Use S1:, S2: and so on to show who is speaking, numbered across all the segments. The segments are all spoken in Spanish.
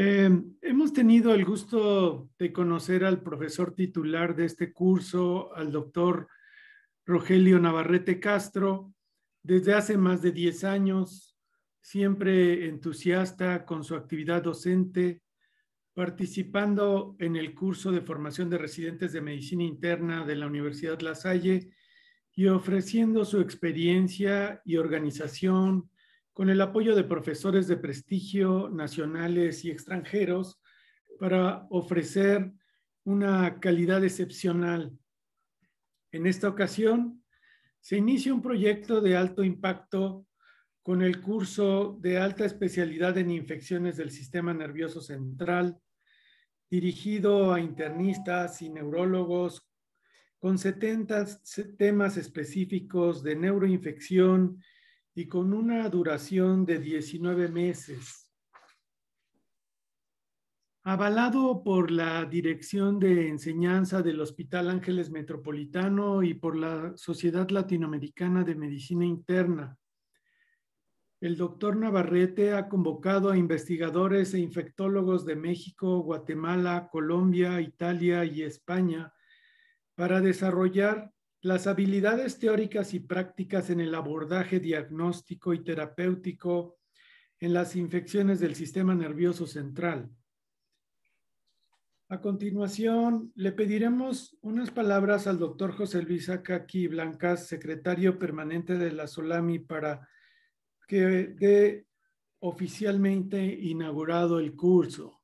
S1: Eh, hemos tenido el gusto de conocer al profesor titular de este curso, al doctor Rogelio Navarrete Castro, desde hace más de 10 años, siempre entusiasta con su actividad docente, participando en el curso de formación de residentes de medicina interna de la Universidad La Salle y ofreciendo su experiencia y organización con el apoyo de profesores de prestigio nacionales y extranjeros para ofrecer una calidad excepcional. En esta ocasión, se inicia un proyecto de alto impacto con el curso de alta especialidad en infecciones del sistema nervioso central, dirigido a internistas y neurólogos, con 70 temas específicos de neuroinfección, y con una duración de 19 meses. Avalado por la Dirección de Enseñanza del Hospital Ángeles Metropolitano y por la Sociedad Latinoamericana de Medicina Interna, el doctor Navarrete ha convocado a investigadores e infectólogos de México, Guatemala, Colombia, Italia y España para desarrollar las habilidades teóricas y prácticas en el abordaje diagnóstico y terapéutico en las infecciones del sistema nervioso central. A continuación, le pediremos unas palabras al doctor José Luis Acaqui Blancas, secretario permanente de la Solami, para que dé oficialmente inaugurado el curso.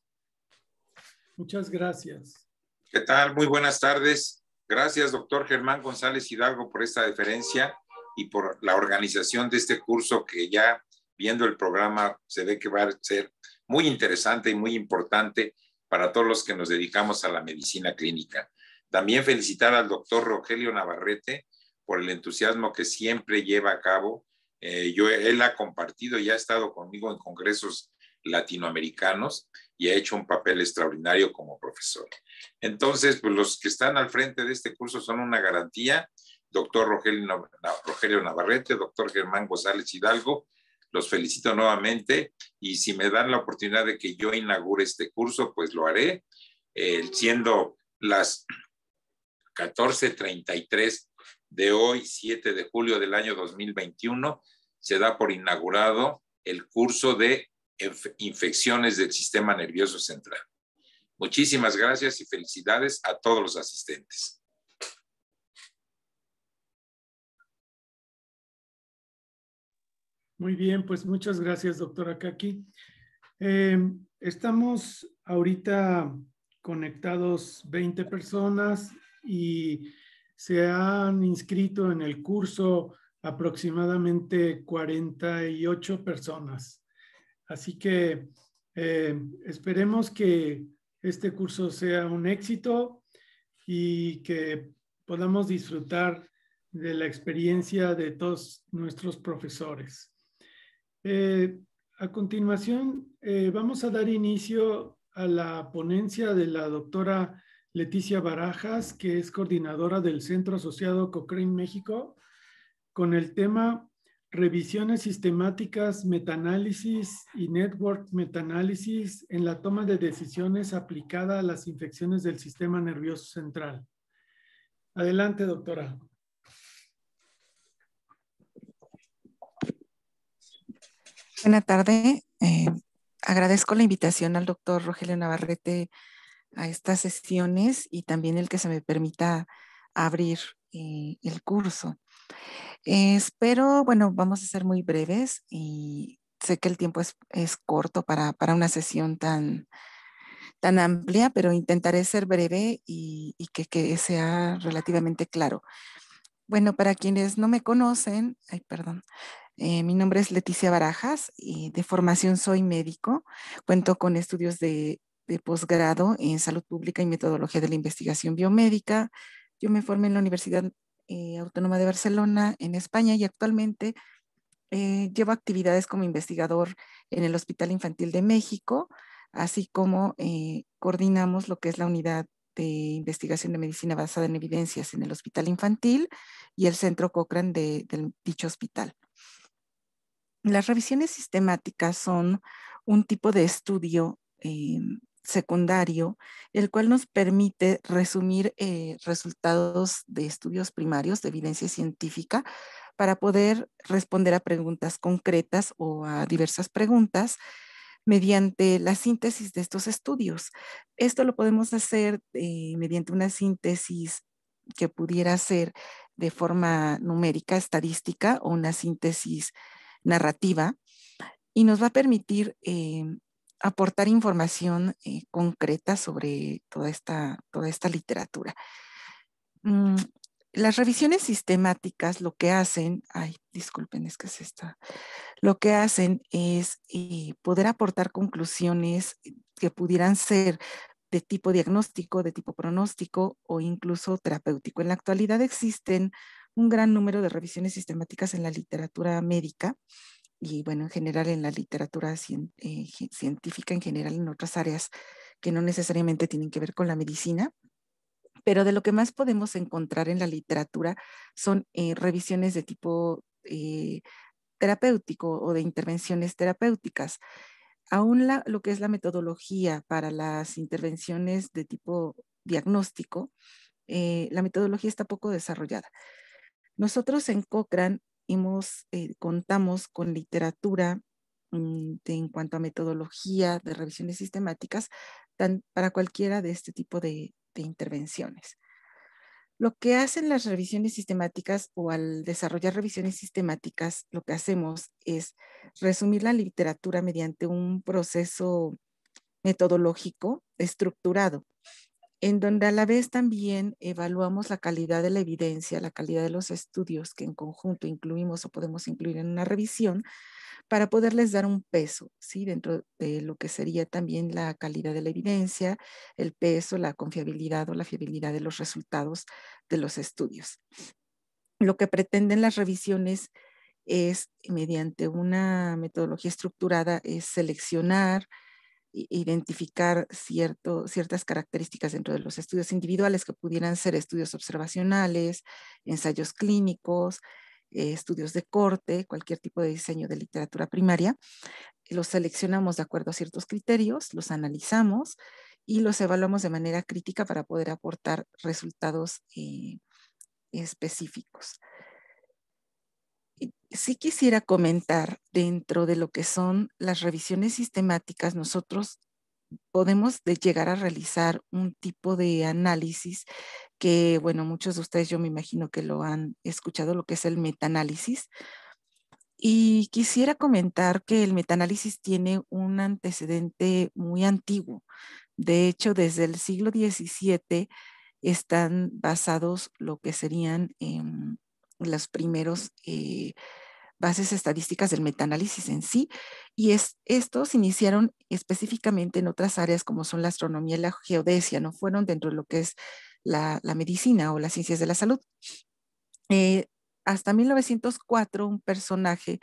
S1: Muchas gracias.
S2: ¿Qué tal? Muy buenas tardes. Gracias, doctor Germán González Hidalgo, por esta deferencia y por la organización de este curso que ya viendo el programa se ve que va a ser muy interesante y muy importante para todos los que nos dedicamos a la medicina clínica. También felicitar al doctor Rogelio Navarrete por el entusiasmo que siempre lleva a cabo. Eh, yo, él ha compartido y ha estado conmigo en congresos latinoamericanos y ha hecho un papel extraordinario como profesor. Entonces, pues los que están al frente de este curso son una garantía, doctor Rogelio Navarrete, doctor Germán González Hidalgo, los felicito nuevamente y si me dan la oportunidad de que yo inaugure este curso, pues lo haré, siendo las 14.33 de hoy, 7 de julio del año 2021, se da por inaugurado el curso de infecciones del sistema nervioso central. Muchísimas gracias y felicidades a todos los asistentes.
S1: Muy bien, pues muchas gracias, doctora Kaki. Em, estamos ahorita conectados 20 personas y se han inscrito en el curso aproximadamente 48 personas. Así que eh, esperemos que este curso sea un éxito y que podamos disfrutar de la experiencia de todos nuestros profesores. Eh, a continuación, eh, vamos a dar inicio a la ponencia de la doctora Leticia Barajas, que es coordinadora del Centro Asociado Cochrane México, con el tema revisiones sistemáticas, metanálisis y network metanálisis en la toma de decisiones aplicada a las infecciones del sistema nervioso central. Adelante, doctora.
S3: Buenas tardes. Eh, agradezco la invitación al doctor Rogelio Navarrete a estas sesiones y también el que se me permita abrir eh, el curso. espero, bueno, vamos a ser muy breves y sé que el tiempo es, corto para, una sesión tan, tan amplia, pero intentaré ser breve y, que, sea relativamente claro. Bueno, para quienes no me conocen, perdón, eh, mi nombre es Leticia Barajas y de formación soy médico. Cuento con estudios de, de posgrado en salud pública y metodología de la investigación biomédica, yo me formé en la Universidad eh, Autónoma de Barcelona, en España, y actualmente eh, llevo actividades como investigador en el Hospital Infantil de México, así como eh, coordinamos lo que es la unidad de investigación de medicina basada en evidencias en el Hospital Infantil y el Centro Cochrane de, dicho hospital. Las revisiones sistemáticas son un tipo de estudio em, secundario, el cual nos permite resumir eh, resultados de estudios primarios de evidencia científica para poder responder a preguntas concretas o a diversas preguntas mediante la síntesis de estos estudios. Esto lo podemos hacer eh, mediante una síntesis que pudiera ser de forma numérica, estadística o una síntesis narrativa y nos va a permitir eh, aportar información eh, concreta sobre toda esta, toda esta literatura. Mm, las revisiones sistemáticas lo que hacen, ay, disculpen, es que se está, lo que hacen es eh, poder aportar conclusiones que pudieran ser de tipo diagnóstico, de tipo pronóstico o incluso terapéutico. En la actualidad existen un gran número de revisiones sistemáticas en la literatura médica y bueno, en general en la literatura eh, científica, en general en otras áreas que no necesariamente tienen que ver con la medicina. Pero de lo que más podemos encontrar en la literatura son eh, revisiones de tipo eh, terapéutico o de intervenciones terapéuticas. Aún lo que es la metodología para las intervenciones de tipo diagnóstico, la metodología está poco desarrollada. Nosotros en Cochrane eh, contamos con literatura mm, en cuanto a metodología de revisiones sistemáticas para cualquiera de este tipo de intervenciones. Lo que hacen las revisiones sistemáticas o al desarrollar revisiones sistemáticas, lo que hacemos es resumir la literatura mediante un proceso metodológico estructurado en donde a la vez también evaluamos la calidad de la evidencia, la calidad de los estudios que en conjunto incluimos o podemos incluir en una revisión para poderles dar un peso, ¿sí? Dentro de lo que sería también la calidad de la evidencia, el peso, la confiabilidad o la fiabilidad de los resultados de los estudios. Lo que pretenden las revisiones es, mediante una metodología estructurada, es seleccionar, identificar ciertas características dentro de los estudios individuales que pudieran ser estudios observacionales, ensayos clínicos, eh, estudios de corte, cualquier tipo de diseño de literatura primaria. Los seleccionamos de acuerdo a ciertos criterios, los analizamos y los evaluamos de manera crítica para poder aportar resultados eh, específicos sí quisiera comentar dentro de lo que son las revisiones sistemáticas, nosotros podemos llegar a realizar un tipo de análisis que, bueno, muchos de ustedes yo me imagino que lo han escuchado, lo que es el metanálisis Y quisiera comentar que el metaanálisis tiene un antecedente muy antiguo. De hecho, desde el siglo XVII están basados lo que serían em, los primeros eh, bases estadísticas del metaanálisis en sí, y estos iniciaron específicamente en otras áreas como son la astronomía y la geodesia, no fueron dentro de lo que es la, medicina o las ciencias de la salud. Eh, hasta 1904, un personaje,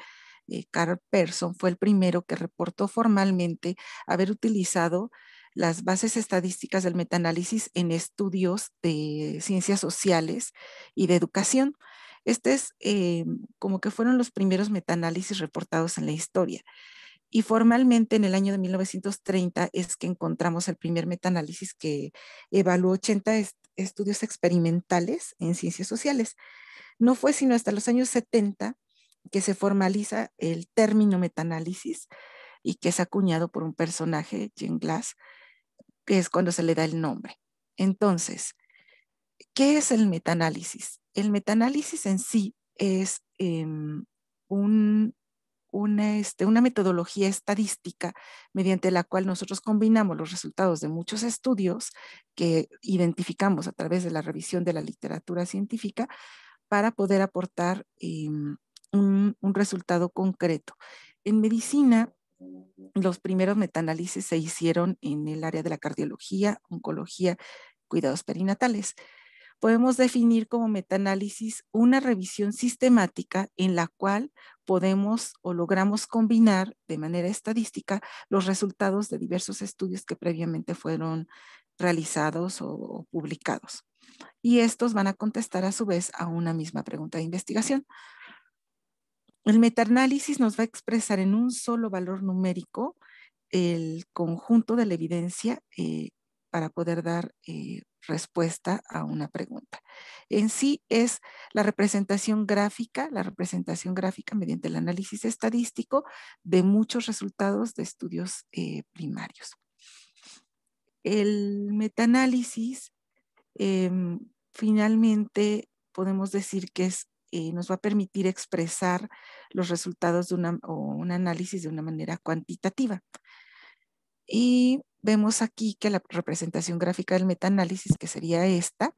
S3: eh, Carl Persson, fue el primero que reportó formalmente haber utilizado las bases estadísticas del metaanálisis en estudios de ciencias sociales y de educación. Este es eh, como que fueron los primeros metaanálisis reportados en la historia. Y formalmente en el año de 1930 es que encontramos el primer metaanálisis que evaluó 80 estudios experimentales en ciencias sociales. No fue sino hasta los años 70 que se formaliza el término metaanálisis y que es acuñado por un personaje, Jim Glass, que es cuando se le da el nombre. Entonces, ¿qué es el metaanálisis? El metaanálisis en sí es em, este, una, metodología estadística mediante la cual nosotros combinamos los resultados de muchos estudios que identificamos a través de la revisión de la literatura científica para poder aportar em, un, un resultado concreto. En medicina, los primeros metaanálisis se hicieron en el área de la cardiología, oncología, cuidados perinatales podemos definir como metaanálisis una revisión sistemática en la cual podemos o logramos combinar de manera estadística los resultados de diversos estudios que previamente fueron realizados o, publicados. Y estos van a contestar a su vez a una misma pregunta de investigación. El metaanálisis nos va a expresar en un solo valor numérico el conjunto de la evidencia eh, para poder dar eh, respuesta a una pregunta. En sí es la representación gráfica, la representación gráfica mediante el análisis estadístico de muchos resultados de estudios eh, primarios. El metaanálisis em, finalmente podemos decir que es, eh, nos va a permitir expresar los resultados de una, o un análisis de una manera cuantitativa. Y vemos aquí que la representación gráfica del metaanálisis, que sería esta,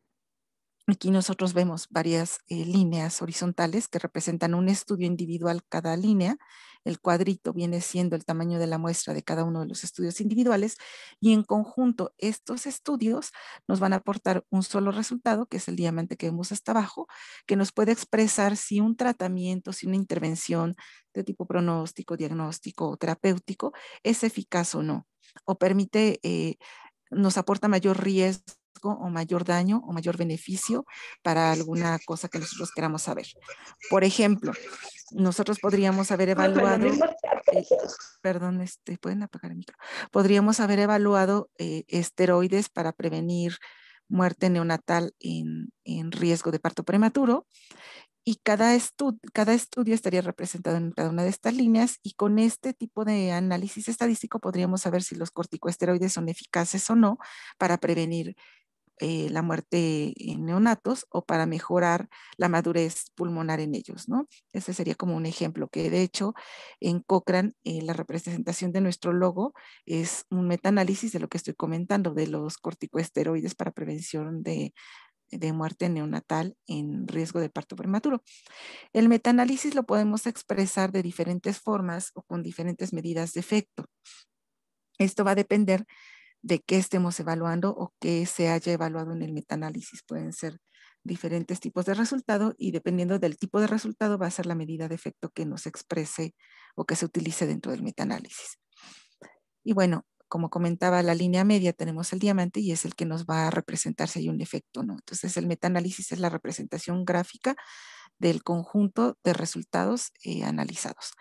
S3: Aquí nosotros vemos varias eh, líneas horizontales que representan un estudio individual cada línea. El cuadrito viene siendo el tamaño de la muestra de cada uno de los estudios individuales y en conjunto estos estudios nos van a aportar un solo resultado, que es el diamante que vemos hasta abajo, que nos puede expresar si un tratamiento, si una intervención de tipo pronóstico, diagnóstico o terapéutico es eficaz o no, o permite, eh, nos aporta mayor riesgo o mayor daño o mayor beneficio para alguna cosa que nosotros queramos saber. Por ejemplo, nosotros podríamos haber ah, evaluado, eh, perdón, este, pueden apagar el podríamos haber evaluado eh, esteroides para prevenir muerte neonatal en, riesgo de parto prematuro y cada, cada, estudio estaría representado en cada una de estas líneas y con este tipo de análisis estadístico podríamos saber si los corticosteroides son eficaces o no para prevenir eh, la muerte en neonatos o para mejorar la madurez pulmonar en ellos, ¿no? Ese sería como un ejemplo que de hecho en Cochrane eh, la representación de nuestro logo es un metaanálisis de lo que estoy comentando de los corticosteroides para prevención de de muerte neonatal en riesgo de parto prematuro. El metaanálisis lo podemos expresar de diferentes formas o con diferentes medidas de efecto. Esto va a depender de qué estemos evaluando o qué se haya evaluado en el metaanálisis. Pueden ser diferentes tipos de resultado y dependiendo del tipo de resultado va a ser la medida de efecto que nos exprese o que se utilice dentro del metaanálisis. Y bueno, como comentaba, la línea media tenemos el diamante y es el que nos va a representar si hay un efecto o no. Entonces, el metaanálisis es la representación gráfica del conjunto de resultados eh, analizados.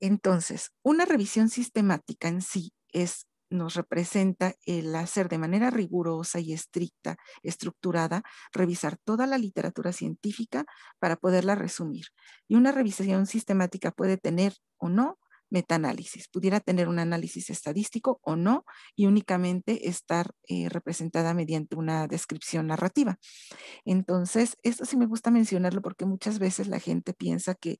S3: Entonces, una revisión sistemática en sí es nos representa el hacer de manera rigurosa y estricta, estructurada, revisar toda la literatura científica para poderla resumir. Y una revisión sistemática puede tener o no metaanálisis, pudiera tener un análisis estadístico o no y únicamente estar eh, representada mediante una descripción narrativa. Entonces, esto sí me gusta mencionarlo porque muchas veces la gente piensa que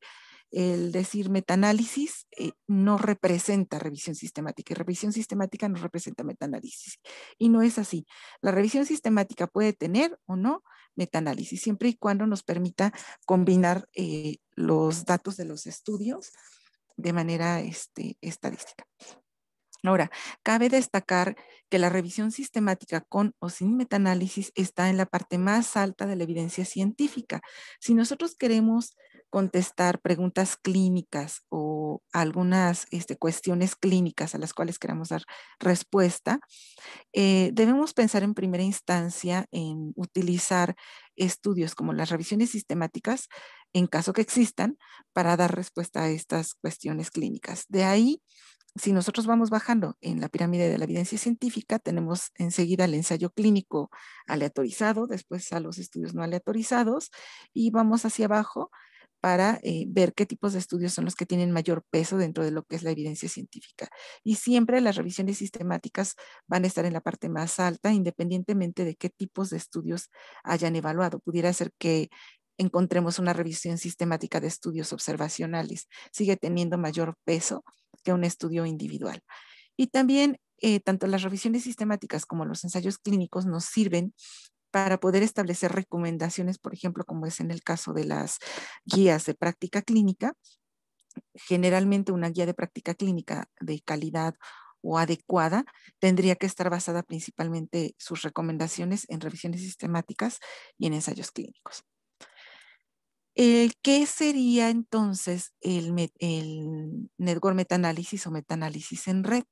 S3: el decir metaanálisis eh, no representa revisión sistemática y revisión sistemática no representa metaanálisis. Y no es así. La revisión sistemática puede tener o no metaanálisis, siempre y cuando nos permita combinar eh, los datos de los estudios de manera este, estadística. Ahora, cabe destacar que la revisión sistemática con o sin metaanálisis está en la parte más alta de la evidencia científica. Si nosotros queremos contestar preguntas clínicas o algunas este, cuestiones clínicas a las cuales queramos dar respuesta, eh, debemos pensar en primera instancia en utilizar estudios como las revisiones sistemáticas, en caso que existan, para dar respuesta a estas cuestiones clínicas. De ahí, si nosotros vamos bajando en la pirámide de la evidencia científica, tenemos enseguida el ensayo clínico aleatorizado, después a los estudios no aleatorizados y vamos hacia abajo para eh, ver qué tipos de estudios son los que tienen mayor peso dentro de lo que es la evidencia científica. Y siempre las revisiones sistemáticas van a estar en la parte más alta, independientemente de qué tipos de estudios hayan evaluado. Pudiera ser que encontremos una revisión sistemática de estudios observacionales. Sigue teniendo mayor peso que un estudio individual. Y también eh, tanto las revisiones sistemáticas como los ensayos clínicos nos sirven para poder establecer recomendaciones, por ejemplo, como es en el caso de las guías de práctica clínica. Generalmente una guía de práctica clínica de calidad o adecuada tendría que estar basada principalmente sus recomendaciones en revisiones sistemáticas y en ensayos clínicos. Eh, ¿Qué sería entonces el, el network metanálisis o metanálisis en red?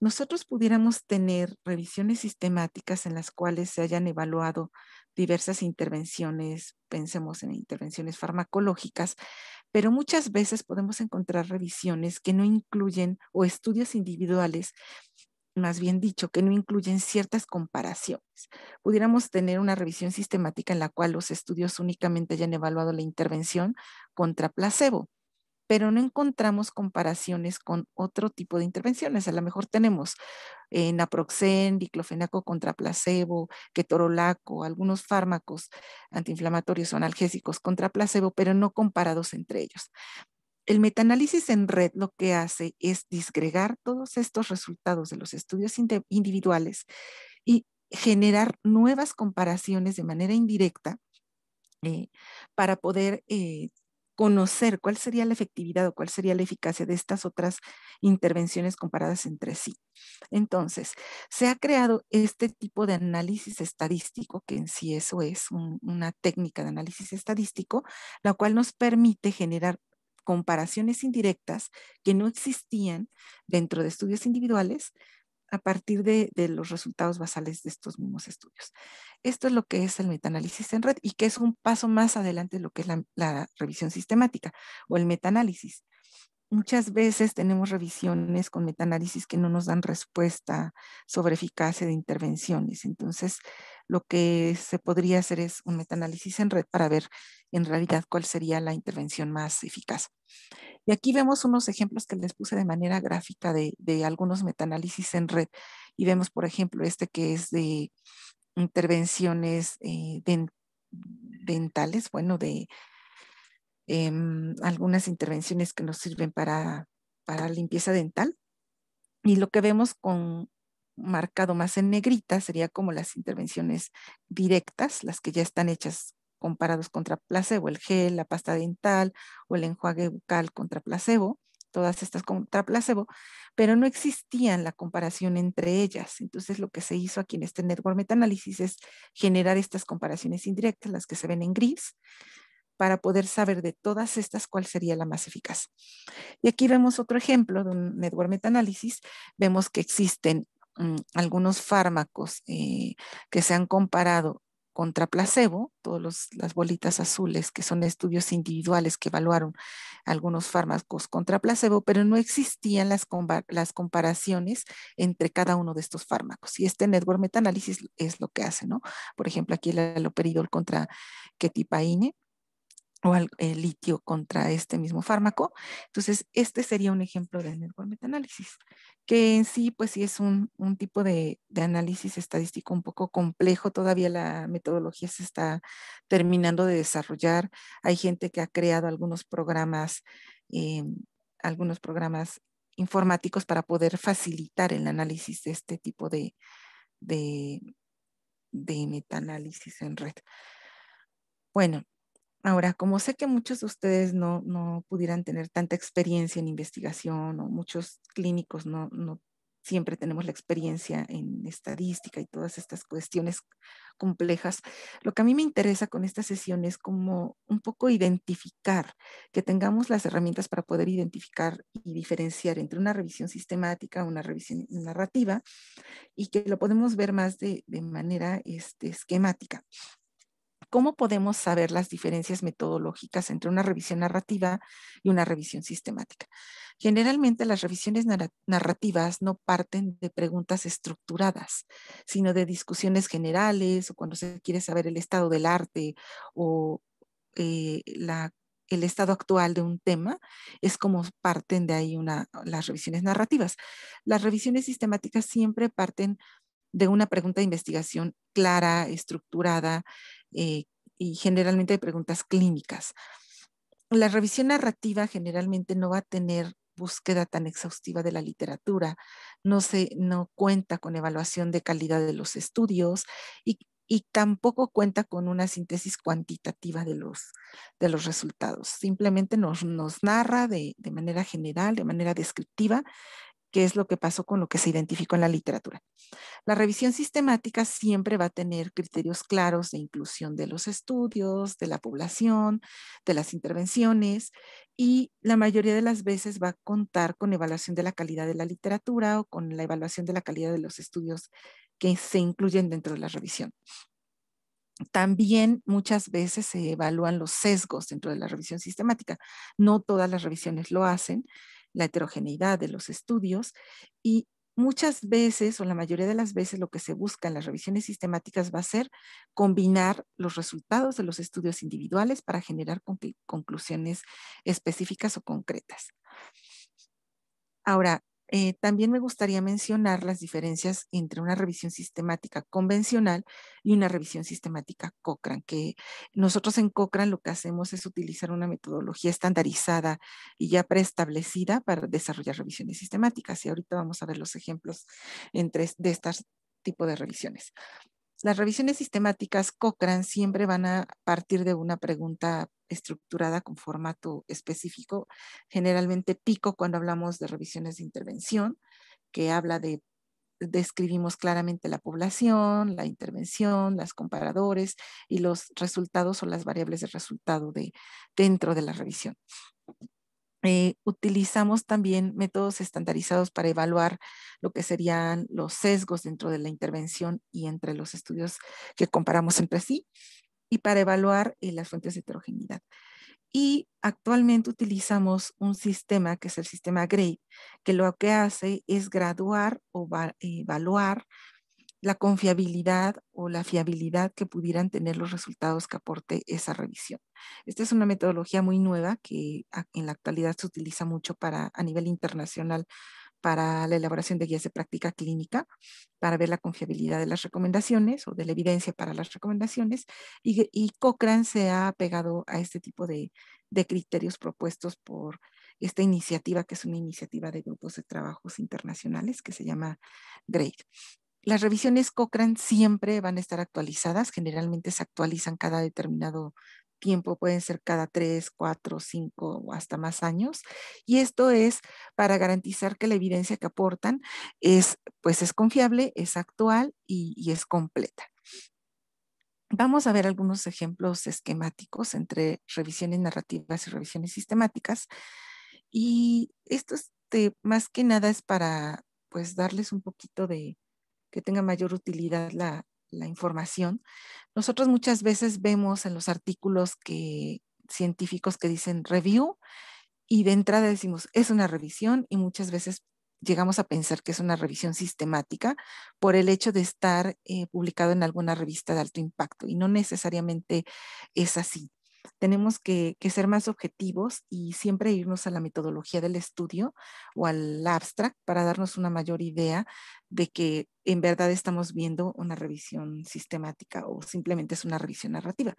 S3: nosotros pudiéramos tener revisiones sistemáticas en las cuales se hayan evaluado diversas intervenciones, pensemos en intervenciones farmacológicas, pero muchas veces podemos encontrar revisiones que no incluyen o estudios individuales, más bien dicho, que no incluyen ciertas comparaciones. Pudiéramos tener una revisión sistemática en la cual los estudios únicamente hayan evaluado la intervención contra placebo pero no encontramos comparaciones con otro tipo de intervenciones. A lo mejor tenemos eh, naproxen, diclofenaco contra placebo, ketorolaco, algunos fármacos antiinflamatorios o analgésicos contra placebo, pero no comparados entre ellos. El metaanálisis en red lo que hace es disgregar todos estos resultados de los estudios individuales y generar nuevas comparaciones de manera indirecta eh, para poder eh, conocer cuál sería la efectividad o cuál sería la eficacia de estas otras intervenciones comparadas entre sí. Entonces, se ha creado este tipo de análisis estadístico, que en sí eso es una técnica de análisis estadístico, la cual nos permite generar comparaciones indirectas que no existían dentro de estudios individuales a partir de, los resultados basales de estos mismos estudios. Esto es lo que es el metaanálisis en red y que es un paso más adelante de lo que es la, la revisión sistemática o el metaanálisis. Muchas veces tenemos revisiones con metaanálisis que no nos dan respuesta sobre eficacia de intervenciones. Entonces, lo que se podría hacer es un metaanálisis en red para ver en realidad cuál sería la intervención más eficaz. Y aquí vemos unos ejemplos que les puse de manera gráfica de, algunos metaanálisis en red. Y vemos, por ejemplo, este que es de intervenciones eh, dentales, bueno, de em, algunas intervenciones que nos sirven para, para limpieza dental. Y lo que vemos con, marcado más en negrita sería como las intervenciones directas, las que ya están hechas comparados contra placebo, el gel, la pasta dental o el enjuague bucal contra placebo, todas estas contra placebo, pero no existían la comparación entre ellas. Entonces lo que se hizo aquí en este network metanálisis es generar estas comparaciones indirectas, las que se ven en gris, para poder saber de todas estas cuál sería la más eficaz. Y aquí vemos otro ejemplo de un network metanálisis, Vemos que existen mm, algunos fármacos eh, que se han comparado contra placebo, todas las bolitas azules que son estudios individuales que evaluaron algunos fármacos contra placebo, pero no existían las, las comparaciones entre cada uno de estos fármacos. Y este network meta-análisis es lo que hace, ¿no? Por ejemplo, aquí el aloperidol contra ketipaine, o el eh, litio contra este mismo fármaco. Entonces, este sería un ejemplo de network metanálisis que en sí, pues sí es un, tipo de, análisis estadístico un poco complejo, todavía la metodología se está terminando de desarrollar. Hay gente que ha creado algunos programas, eh, algunos programas informáticos para poder facilitar el análisis de este tipo de, de, de metaanálisis en red. Bueno, Ahora, como sé que muchos de ustedes no, pudieran tener tanta experiencia en investigación o muchos clínicos no, siempre tenemos la experiencia en estadística y todas estas cuestiones complejas. Lo que a mí me interesa con esta sesión es como un poco identificar, que tengamos las herramientas para poder identificar y diferenciar entre una revisión sistemática, una revisión narrativa, y que lo podemos ver más de, de manera este, esquemática. ¿Cómo podemos saber las diferencias metodológicas entre una revisión narrativa y una revisión sistemática? Generalmente las revisiones narrativas no parten de preguntas estructuradas, sino de discusiones generales o cuando se quiere saber el estado del arte o eh, el estado actual de un tema, es como parten de ahí una, las revisiones narrativas. Las revisiones sistemáticas siempre parten de una pregunta de investigación clara, estructurada, eh, y generalmente de preguntas clínicas. La revisión narrativa generalmente no va a tener búsqueda tan exhaustiva de la literatura, no, se, no cuenta con evaluación de calidad de los estudios y, y tampoco cuenta con una síntesis cuantitativa de los, de los resultados. Simplemente nos, nos narra de, de manera general, de manera descriptiva, qué es lo que pasó con lo que se identificó en la literatura. La revisión sistemática siempre va a tener criterios claros de inclusión de los estudios, de la población, de las intervenciones y la mayoría de las veces va a contar con evaluación de la calidad de la literatura o con la evaluación de la calidad de los estudios que se incluyen dentro de la revisión. También muchas veces se evalúan los sesgos dentro de la revisión sistemática. No todas las revisiones lo hacen la heterogeneidad de los estudios y muchas veces o la mayoría de las veces lo que se busca en las revisiones sistemáticas va a ser combinar los resultados de los estudios individuales para generar conclusiones específicas o concretas. Ahora, eh, también me gustaría mencionar las diferencias entre una revisión sistemática convencional y una revisión sistemática Cochrane, que nosotros en Cochrane lo que hacemos es utilizar una metodología estandarizada y ya preestablecida para desarrollar revisiones sistemáticas. Y ahorita vamos a ver los ejemplos entre, de este tipo de revisiones las revisiones sistemáticas Cochrane siempre van a partir de una pregunta estructurada con formato específico, generalmente pico cuando hablamos de revisiones de intervención, que habla de describimos claramente la población, la intervención, las comparadores y los resultados o las variables de resultado de, dentro de la revisión. Eh, utilizamos también métodos estandarizados para evaluar lo que serían los sesgos dentro de la intervención y entre los estudios que comparamos entre sí y para evaluar eh, las fuentes de heterogeneidad. Y actualmente utilizamos un sistema que es el sistema GRADE, que lo que hace es graduar o evaluar la confiabilidad o la fiabilidad que pudieran tener los resultados que aporte esa revisión. Esta es una metodología muy nueva que en la actualidad se utiliza mucho para, a nivel internacional para la elaboración de guías de práctica clínica, para ver la confiabilidad de las recomendaciones o de la evidencia para las recomendaciones. Y, Cochrane se ha pegado a este tipo de, criterios propuestos por esta iniciativa, que es una iniciativa de grupos de trabajos internacionales que se llama GRADE las revisiones Cochrane siempre van a estar actualizadas, generalmente se actualizan cada determinado tiempo, pueden ser cada tres, cuatro, cinco o hasta más años. Y esto es para garantizar que la evidencia que aportan es, pues es confiable, es actual y, es completa. Vamos a ver algunos ejemplos esquemáticos entre revisiones narrativas y revisiones sistemáticas. Y esto más que nada es para pues darles un poquito de, que tenga mayor utilidad la, información. Nosotros muchas veces vemos en los artículos que, científicos que dicen review y de entrada decimos es una revisión y muchas veces llegamos a pensar que es una revisión sistemática por el hecho de estar eh, publicado en alguna revista de alto impacto y no necesariamente es así tenemos que, ser más objetivos y siempre irnos a la metodología del estudio o al abstract para darnos una mayor idea de que en verdad estamos viendo una revisión sistemática o simplemente es una revisión narrativa.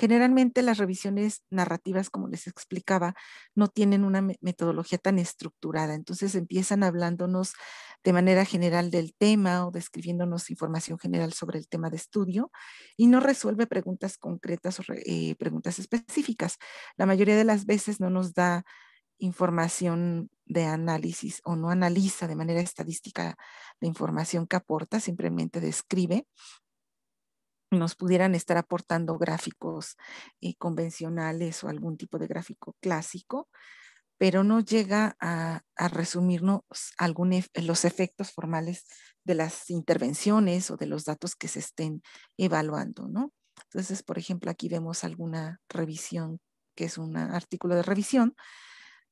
S3: Generalmente las revisiones narrativas, como les explicaba, no tienen una metodología tan estructurada, entonces empiezan hablándonos de manera general del tema o describiéndonos información general sobre el tema de estudio y no resuelve preguntas concretas o eh, preguntas específicas. La mayoría de las veces no nos da información de análisis o no analiza de manera estadística la información que aporta, simplemente describe nos pudieran estar aportando gráficos eh, convencionales o algún tipo de gráfico clásico, pero no llega a, resumirnos los efectos formales de las intervenciones o de los datos que se estén evaluando, ¿no? Entonces, por ejemplo, aquí vemos alguna revisión, que es un artículo de revisión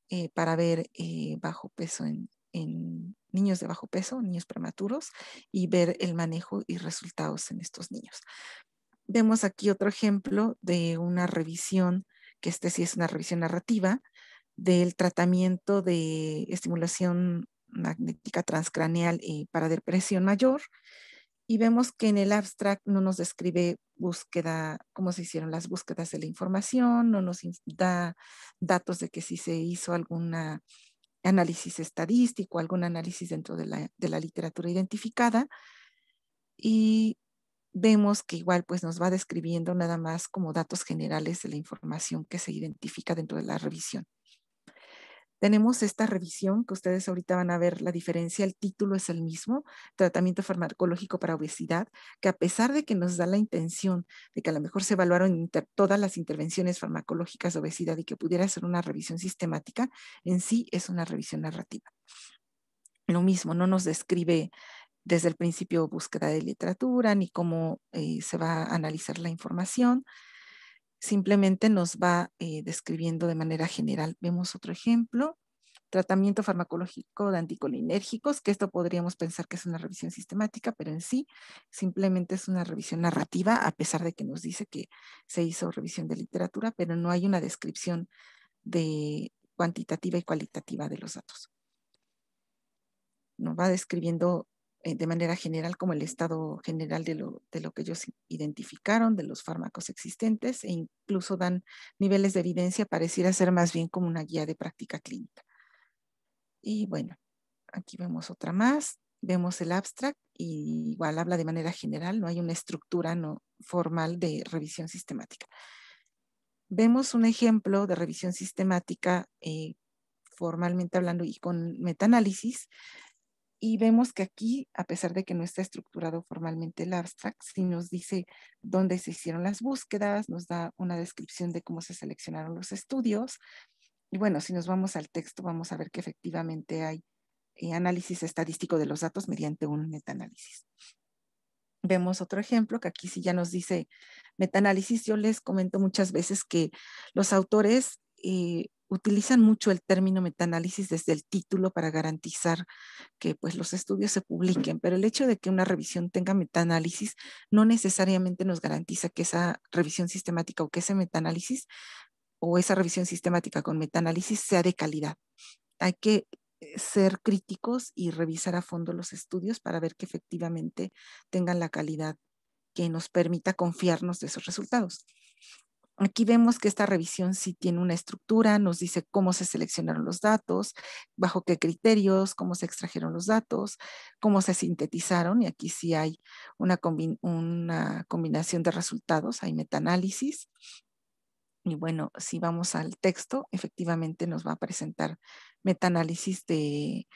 S3: eh, para ver eh, bajo peso en, en niños de bajo peso, niños prematuros, y ver el manejo y resultados en estos niños. Vemos aquí otro ejemplo de una revisión, que este sí es una revisión narrativa, del tratamiento de estimulación magnética transcraneal para depresión mayor y vemos que en el abstract no nos describe búsqueda, cómo se hicieron las búsquedas de la información, no nos da datos de que si se hizo algún análisis estadístico, algún análisis dentro de la, de la literatura identificada. Y vemos que igual pues nos va describiendo nada más como datos generales de la información que se identifica dentro de la revisión. Tenemos esta revisión que ustedes ahorita van a ver la diferencia, el título es el mismo, tratamiento farmacológico para obesidad, que a pesar de que nos da la intención de que a lo mejor se evaluaron todas las intervenciones farmacológicas de obesidad y que pudiera ser una revisión sistemática, en sí es una revisión narrativa. Lo mismo, no nos describe desde el principio búsqueda de literatura ni cómo eh, se va a analizar la información simplemente nos va eh, describiendo de manera general. Vemos otro ejemplo, tratamiento farmacológico de anticolinérgicos, que esto podríamos pensar que es una revisión sistemática, pero en sí simplemente es una revisión narrativa, a pesar de que nos dice que se hizo revisión de literatura, pero no hay una descripción de cuantitativa y cualitativa de los datos. Nos va describiendo eh, de manera general como el estado general de lo, que ellos identificaron, de los fármacos existentes e incluso dan niveles de evidencia, pareciera ser más bien como una guía de práctica clínica. Y bueno, aquí vemos otra más, vemos el abstract y igual habla de manera general, no hay una estructura no formal de revisión sistemática. Vemos un ejemplo de revisión sistemática eh, formalmente hablando y con metaanálisis y vemos que aquí, a pesar de que no está estructurado formalmente el abstract, sí nos dice dónde se hicieron las búsquedas, nos da una descripción de cómo se seleccionaron los estudios. Y bueno, si nos vamos al texto, vamos a ver que efectivamente hay eh, análisis estadístico de los datos mediante un metaanálisis. Vemos otro ejemplo que aquí sí ya nos dice metaanálisis. Yo les comento muchas veces que los autores eh, utilizan mucho el término metaanálisis desde el título para garantizar que pues, los estudios se publiquen, pero el hecho de que una revisión tenga metaanálisis no necesariamente nos garantiza que esa revisión sistemática o que ese metaanálisis o esa revisión sistemática con metaanálisis sea de calidad. Hay que eh, ser críticos y revisar a fondo los estudios para ver que efectivamente tengan la calidad que nos permita confiarnos de esos resultados. Aquí vemos que esta revisión sí tiene una estructura, nos dice cómo se seleccionaron los datos, bajo qué criterios, cómo se extrajeron los datos, cómo se sintetizaron, y aquí sí hay una, combinación de resultados, hay metaanálisis. Y bueno, si vamos al texto, efectivamente nos va a presentar metaanálisis de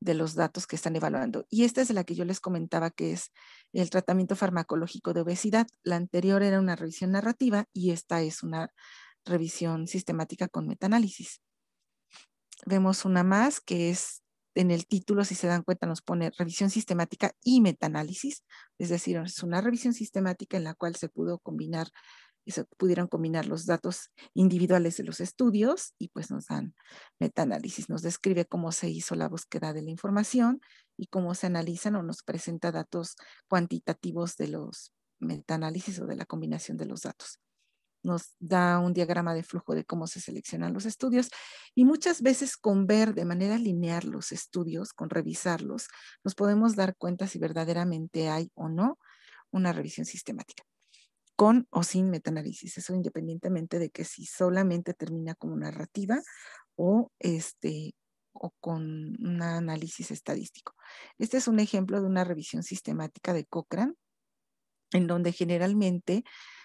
S3: de los datos que están evaluando. Y esta es la que yo les comentaba que es el tratamiento farmacológico de obesidad. La anterior era una revisión narrativa y esta es una revisión sistemática con metaanálisis. Vemos una más que es en el título, si se dan cuenta, nos pone revisión sistemática y metaanálisis, es decir, es una revisión sistemática en la cual se pudo combinar y pudieron combinar los datos individuales de los estudios y pues nos dan metaanálisis, nos describe cómo se hizo la búsqueda de la información y cómo se analizan o nos presenta datos cuantitativos de los metaanálisis o de la combinación de los datos. Nos da un diagrama de flujo de cómo se seleccionan los estudios y muchas veces con ver de manera lineal los estudios, con revisarlos, nos podemos dar cuenta si verdaderamente hay o no una revisión sistemática con o sin metaanálisis, eso independientemente de que si solamente termina como narrativa o este o con un análisis estadístico. Este es un ejemplo de una revisión sistemática de Cochrane, en donde generalmente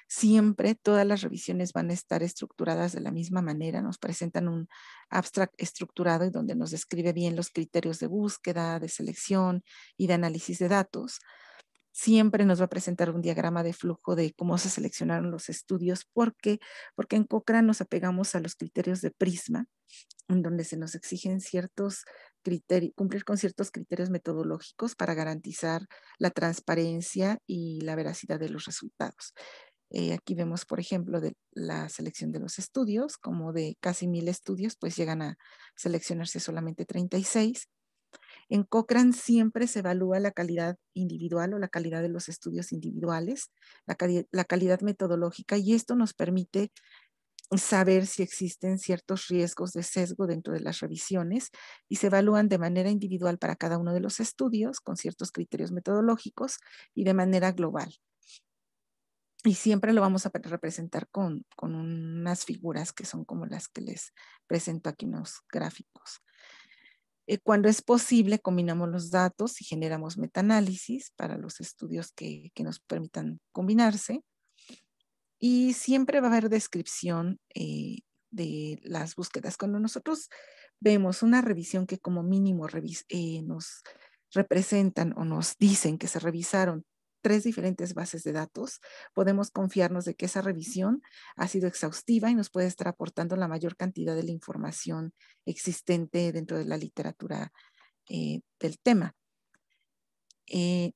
S3: siempre todas las revisiones van a estar estructuradas de la misma manera, nos presentan un abstract estructurado y donde nos describe bien los criterios de búsqueda, de selección y de análisis de datos siempre nos va a presentar un diagrama de flujo de cómo se seleccionaron los estudios. porque Porque en Cochrane nos apegamos a los criterios de Prisma, en donde se nos exigen ciertos criterios, cumplir con ciertos criterios metodológicos para garantizar la transparencia y la veracidad de los resultados. Eh, aquí vemos, por ejemplo, de la selección de los estudios, como de casi mil estudios, pues llegan a seleccionarse solamente 36 en Cochrane siempre se evalúa la calidad individual o la calidad de los estudios individuales, la, calidad metodológica y esto nos permite saber si existen ciertos riesgos de sesgo dentro de las revisiones y se evalúan de manera individual para cada uno de los estudios con ciertos criterios metodológicos y de manera global. Y siempre lo vamos a representar con, con unas figuras que son como las que les presento aquí en los gráficos. Eh, cuando es posible, combinamos los datos y generamos metaanálisis para los estudios que, nos permitan combinarse. Y siempre va a haber descripción eh, de las búsquedas. Cuando nosotros vemos una revisión que como mínimo eh, nos representan o nos dicen que se revisaron tres diferentes bases de datos, podemos confiarnos de que esa revisión ha sido exhaustiva y nos puede estar aportando la mayor cantidad de la información existente dentro de la literatura eh, del tema. Eh,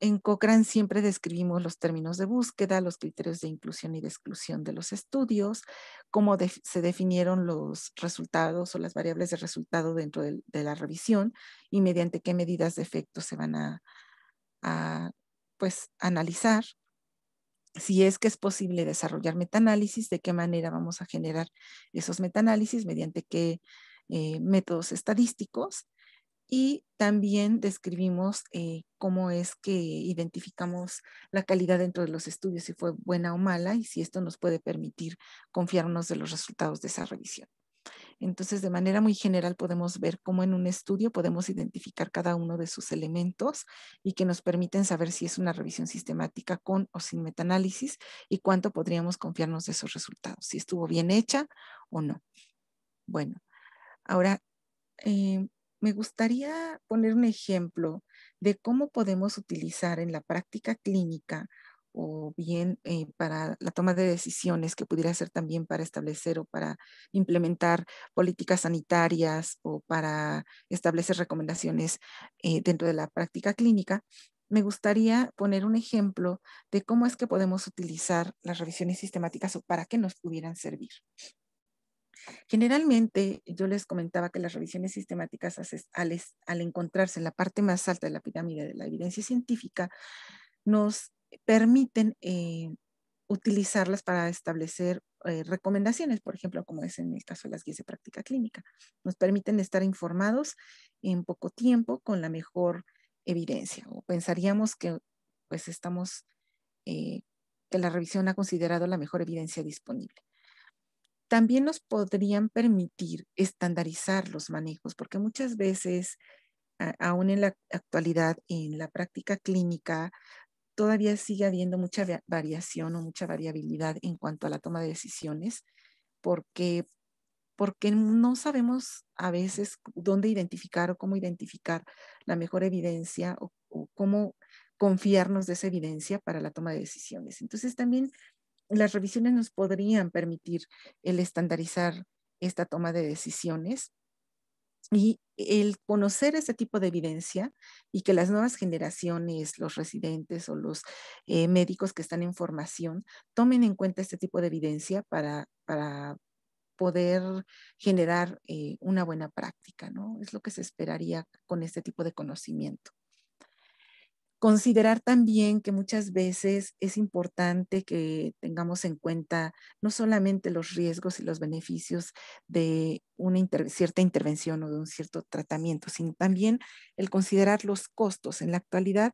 S3: en Cochrane siempre describimos los términos de búsqueda, los criterios de inclusión y de exclusión de los estudios, cómo se definieron los resultados o las variables de resultado dentro de, la revisión y mediante qué medidas de efecto se van a pues analizar si es que es posible desarrollar metaanálisis, de qué manera vamos a generar esos metaanálisis, mediante qué eh, métodos estadísticos. Y también describimos eh, cómo es que identificamos la calidad dentro de los estudios, si fue buena o mala, y si esto nos puede permitir confiarnos de los resultados de esa revisión. Entonces, de manera muy general podemos ver cómo en un estudio podemos identificar cada uno de sus elementos y que nos permiten saber si es una revisión sistemática con o sin metaanálisis y cuánto podríamos confiarnos de esos resultados, si estuvo bien hecha o no. Bueno, ahora eh, me gustaría poner un ejemplo de cómo podemos utilizar en la práctica clínica o bien eh, para la toma de decisiones que pudiera ser también para establecer o para implementar políticas sanitarias o para establecer recomendaciones eh, dentro de la práctica clínica, me gustaría poner un ejemplo de cómo es que podemos utilizar las revisiones sistemáticas o para qué nos pudieran servir. Generalmente, yo les comentaba que las revisiones sistemáticas al encontrarse en la parte más alta de la pirámide de la evidencia científica nos permiten eh, utilizarlas para establecer eh, recomendaciones, por ejemplo, como es en el caso de las guías de práctica clínica. Nos permiten estar informados en poco tiempo con la mejor evidencia. O pensaríamos que pues estamos, eh, que la revisión ha considerado la mejor evidencia disponible. También nos podrían permitir estandarizar los manejos, porque muchas veces, aún en la actualidad, en la práctica clínica, todavía sigue habiendo mucha variación o mucha variabilidad en cuanto a la toma de decisiones, porque, porque no sabemos a veces dónde identificar o cómo identificar la mejor evidencia o, o cómo confiarnos de esa evidencia para la toma de decisiones. Entonces también las revisiones nos podrían permitir el estandarizar esta toma de decisiones y el conocer ese tipo de evidencia y que las nuevas generaciones, los residentes o los eh, médicos que están en formación tomen en cuenta este tipo de evidencia para, poder generar eh, una buena práctica, ¿no? Es lo que se esperaría con este tipo de conocimiento. Considerar también que muchas veces es importante que tengamos en cuenta no solamente los riesgos y los beneficios de una cierta intervención o de un cierto tratamiento, sino también el considerar los costos. En la actualidad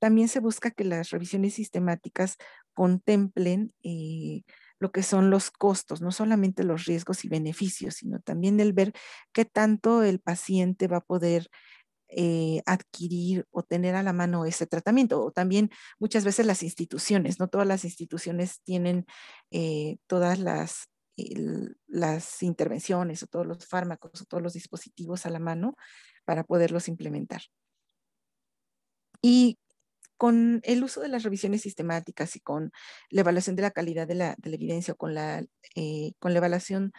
S3: también se busca que las revisiones sistemáticas contemplen eh, lo que son los costos, no solamente los riesgos y beneficios, sino también el ver qué tanto el paciente va a poder eh, adquirir o tener a la mano ese tratamiento. O también muchas veces las instituciones, no todas las instituciones tienen eh, todas las, las intervenciones o todos los fármacos o todos los dispositivos a la mano para poderlos implementar. Y con el uso de las revisiones sistemáticas y con la evaluación de la calidad de la, de la evidencia, con la, eh, con la evaluación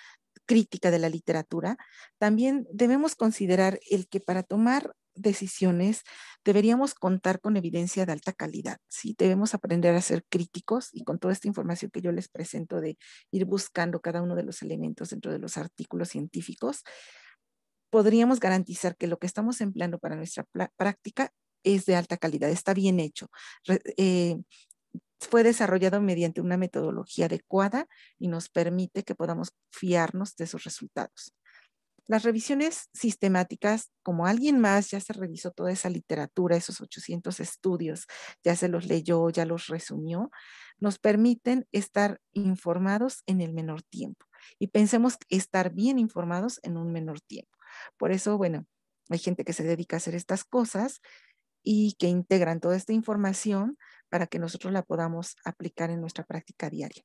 S3: crítica de la literatura, también debemos considerar el que para tomar decisiones deberíamos contar con evidencia de alta calidad, ¿sí? Debemos aprender a ser críticos y con toda esta información que yo les presento de ir buscando cada uno de los elementos dentro de los artículos científicos, podríamos garantizar que lo que estamos empleando para nuestra práctica es de alta calidad, está bien hecho. Eh, fue desarrollado mediante una metodología adecuada y nos permite que podamos fiarnos de sus resultados. Las revisiones sistemáticas, como alguien más ya se revisó toda esa literatura, esos 800 estudios, ya se los leyó, ya los resumió, nos permiten estar informados en el menor tiempo y pensemos estar bien informados en un menor tiempo. Por eso, bueno, hay gente que se dedica a hacer estas cosas y que integran toda esta información para que nosotros la podamos aplicar en nuestra práctica diaria.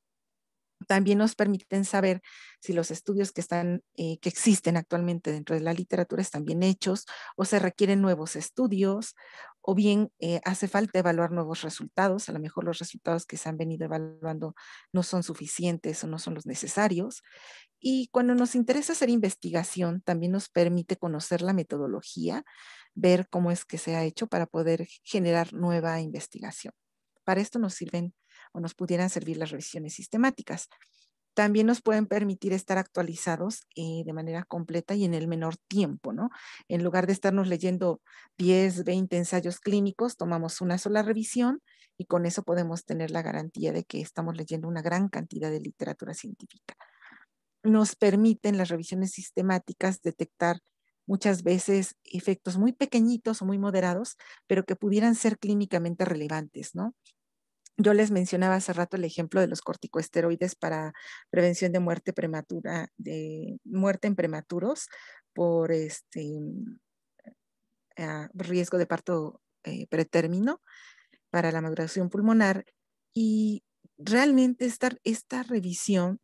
S3: También nos permiten saber si los estudios que, están, eh, que existen actualmente dentro de la literatura están bien hechos o se requieren nuevos estudios o bien eh, hace falta evaluar nuevos resultados. A lo mejor los resultados que se han venido evaluando no son suficientes o no son los necesarios. Y cuando nos interesa hacer investigación, también nos permite conocer la metodología, ver cómo es que se ha hecho para poder generar nueva investigación. Para esto nos sirven o nos pudieran servir las revisiones sistemáticas. También nos pueden permitir estar actualizados eh, de manera completa y en el menor tiempo, ¿no? En lugar de estarnos leyendo 10, 20 ensayos clínicos, tomamos una sola revisión y con eso podemos tener la garantía de que estamos leyendo una gran cantidad de literatura científica. Nos permiten las revisiones sistemáticas detectar muchas veces efectos muy pequeñitos o muy moderados, pero que pudieran ser clínicamente relevantes, ¿no? Yo les mencionaba hace rato el ejemplo de los corticosteroides para prevención de muerte prematura, de muerte en prematuros por este mm, ah, riesgo de parto eh, pretérmino para la maduración pulmonar y realmente esta, esta revisión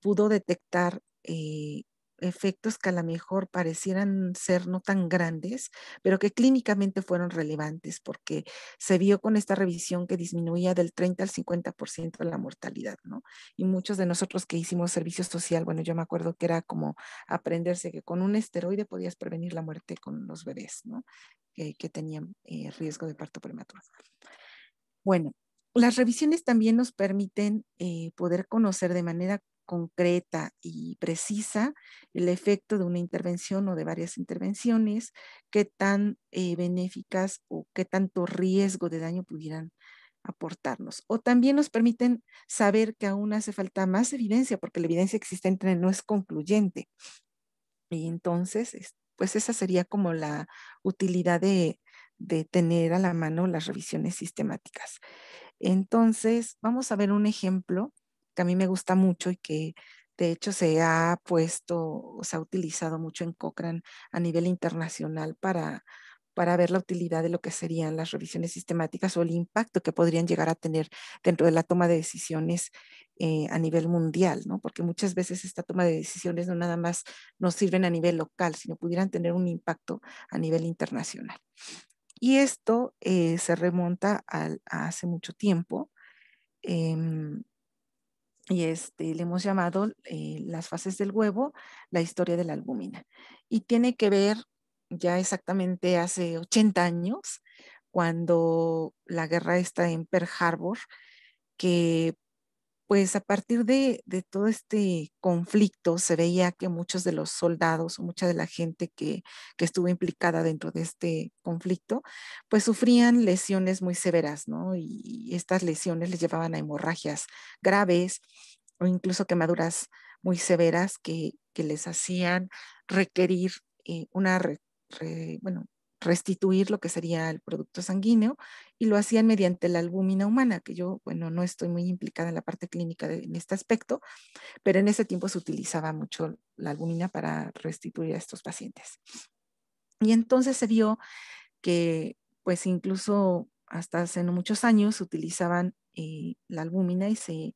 S3: pudo detectar eh, efectos que a lo mejor parecieran ser no tan grandes, pero que clínicamente fueron relevantes porque se vio con esta revisión que disminuía del 30 al 50% la mortalidad, ¿no? Y muchos de nosotros que hicimos servicio social, bueno, yo me acuerdo que era como aprenderse que con un esteroide podías prevenir la muerte con los bebés, ¿no? Que, tenían eh, riesgo de parto prematuro. Bueno, las revisiones también nos permiten eh, poder conocer de manera concreta y precisa el efecto de una intervención o de varias intervenciones, qué tan eh, benéficas o qué tanto riesgo de daño pudieran aportarnos. O también nos permiten saber que aún hace falta más evidencia, porque la evidencia existente no es concluyente. Y entonces, pues esa sería como la utilidad de, de tener a la mano las revisiones sistemáticas. Entonces, vamos a ver un ejemplo que a mí me gusta mucho y que de hecho se ha puesto o se ha utilizado mucho en Cochrane a nivel internacional para, para ver la utilidad de lo que serían las revisiones sistemáticas o el impacto que podrían llegar a tener dentro de la toma de decisiones eh, a nivel mundial, ¿no? Porque muchas veces esta toma de decisiones no nada más nos sirven a nivel local, sino pudieran tener un impacto a nivel internacional. Y esto eh, se remonta a, hace mucho tiempo. Em, y este, le hemos llamado eh, las fases del huevo, la historia de la albúmina. Y tiene que ver ya exactamente hace 80 años, cuando la guerra está en Pearl Harbor, que pues a partir de, todo este conflicto se veía que muchos de los soldados, o mucha de la gente que, que, estuvo implicada dentro de este conflicto, pues sufrían lesiones muy severas, ¿no? Y estas lesiones les llevaban a hemorragias graves o incluso quemaduras muy severas que, que les hacían requerir eh, una, bueno, restituir lo que sería el producto sanguíneo y lo hacían mediante la albúmina humana, que yo, bueno, no estoy muy implicada en la parte clínica en este aspecto, pero en ese tiempo se utilizaba mucho la albúmina para restituir a estos pacientes. Y entonces se vio que, pues incluso hasta hace muchos años, utilizaban eh, la albúmina y se,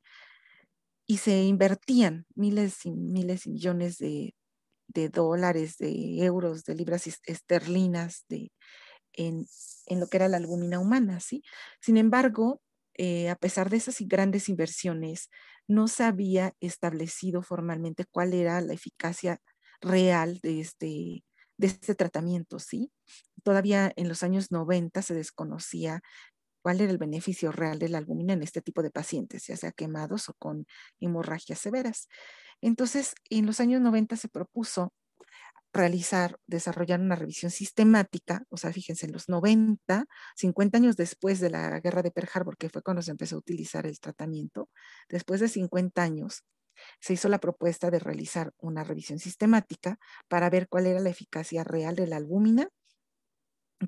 S3: y se invertían miles y miles y millones de de dólares, de euros, de libras esterlinas, en, lo que era la albúmina humana, ¿sí? Sin embargo, eh, a pesar de esas grandes inversiones, no se había establecido formalmente cuál era la eficacia real de este, de este tratamiento, ¿sí? Todavía en los años 90 se desconocía cuál era el beneficio real de la albúmina en este tipo de pacientes, ya sea quemados o con hemorragias severas. Entonces, en los años 90 se propuso realizar, desarrollar una revisión sistemática, o sea, fíjense, en los 90, 50 años después de la guerra de Pearl Harbor, que fue cuando se empezó a utilizar el tratamiento, después de 50 años, se hizo la propuesta de realizar una revisión sistemática para ver cuál era la eficacia real de la albúmina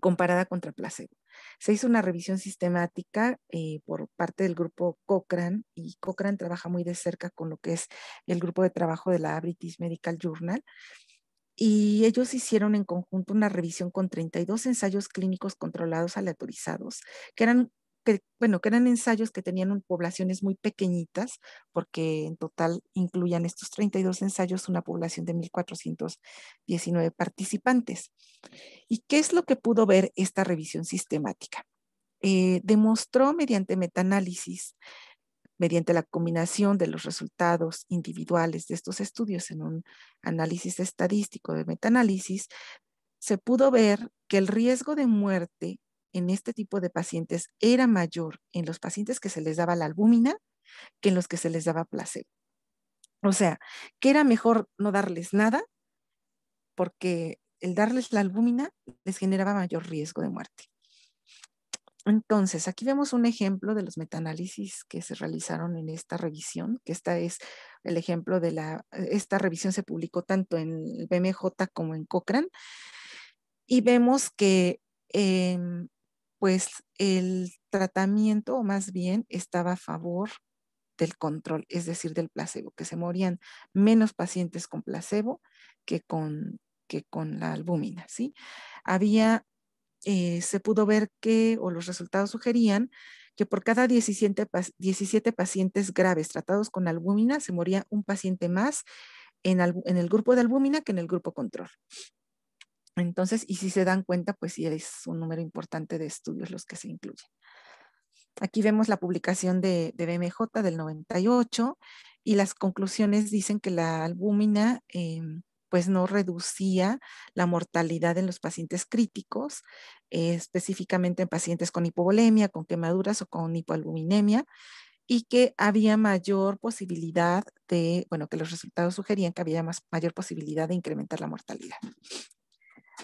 S3: comparada contra placebo. Se hizo una revisión sistemática eh, por parte del grupo Cochrane y Cochrane trabaja muy de cerca con lo que es el grupo de trabajo de la British Medical Journal. Y ellos hicieron en conjunto una revisión con 32 ensayos clínicos controlados aleatorizados, que eran que, bueno, que eran ensayos que tenían poblaciones muy pequeñitas, porque en total incluían estos 32 ensayos una población de 1.419 participantes. ¿Y qué es lo que pudo ver esta revisión sistemática? Eh, demostró mediante metaanálisis mediante la combinación de los resultados individuales de estos estudios en un análisis estadístico de metaanálisis, se pudo ver que el riesgo de muerte en este tipo de pacientes era mayor en los pacientes que se les daba la albúmina que en los que se les daba placebo. O sea, que era mejor no darles nada porque el darles la albúmina les generaba mayor riesgo de muerte. Entonces, aquí vemos un ejemplo de los metaanálisis que se realizaron en esta revisión, que esta es el ejemplo de la, esta revisión se publicó tanto en el BMJ como en Cochrane, y vemos que em, pues el tratamiento, o más bien, estaba a favor del control, es decir, del placebo, que se morían menos pacientes con placebo que con, que con la albúmina, ¿sí? Había, eh, se pudo ver que, o los resultados sugerían, que por cada 17, pacientes graves tratados con albúmina se moría un paciente más en, en el grupo de albúmina que en el grupo control. Entonces, y si se dan cuenta, pues sí es un número importante de estudios los que se incluyen. Aquí vemos la publicación de, BMJ del 98 y las conclusiones dicen que la albúmina em, pues no reducía la mortalidad en los pacientes críticos, eh, específicamente en pacientes con hipovolemia, con quemaduras o con hipoalbuminemia, y que había mayor posibilidad de, bueno, que los resultados sugerían que había más, mayor posibilidad de incrementar la mortalidad.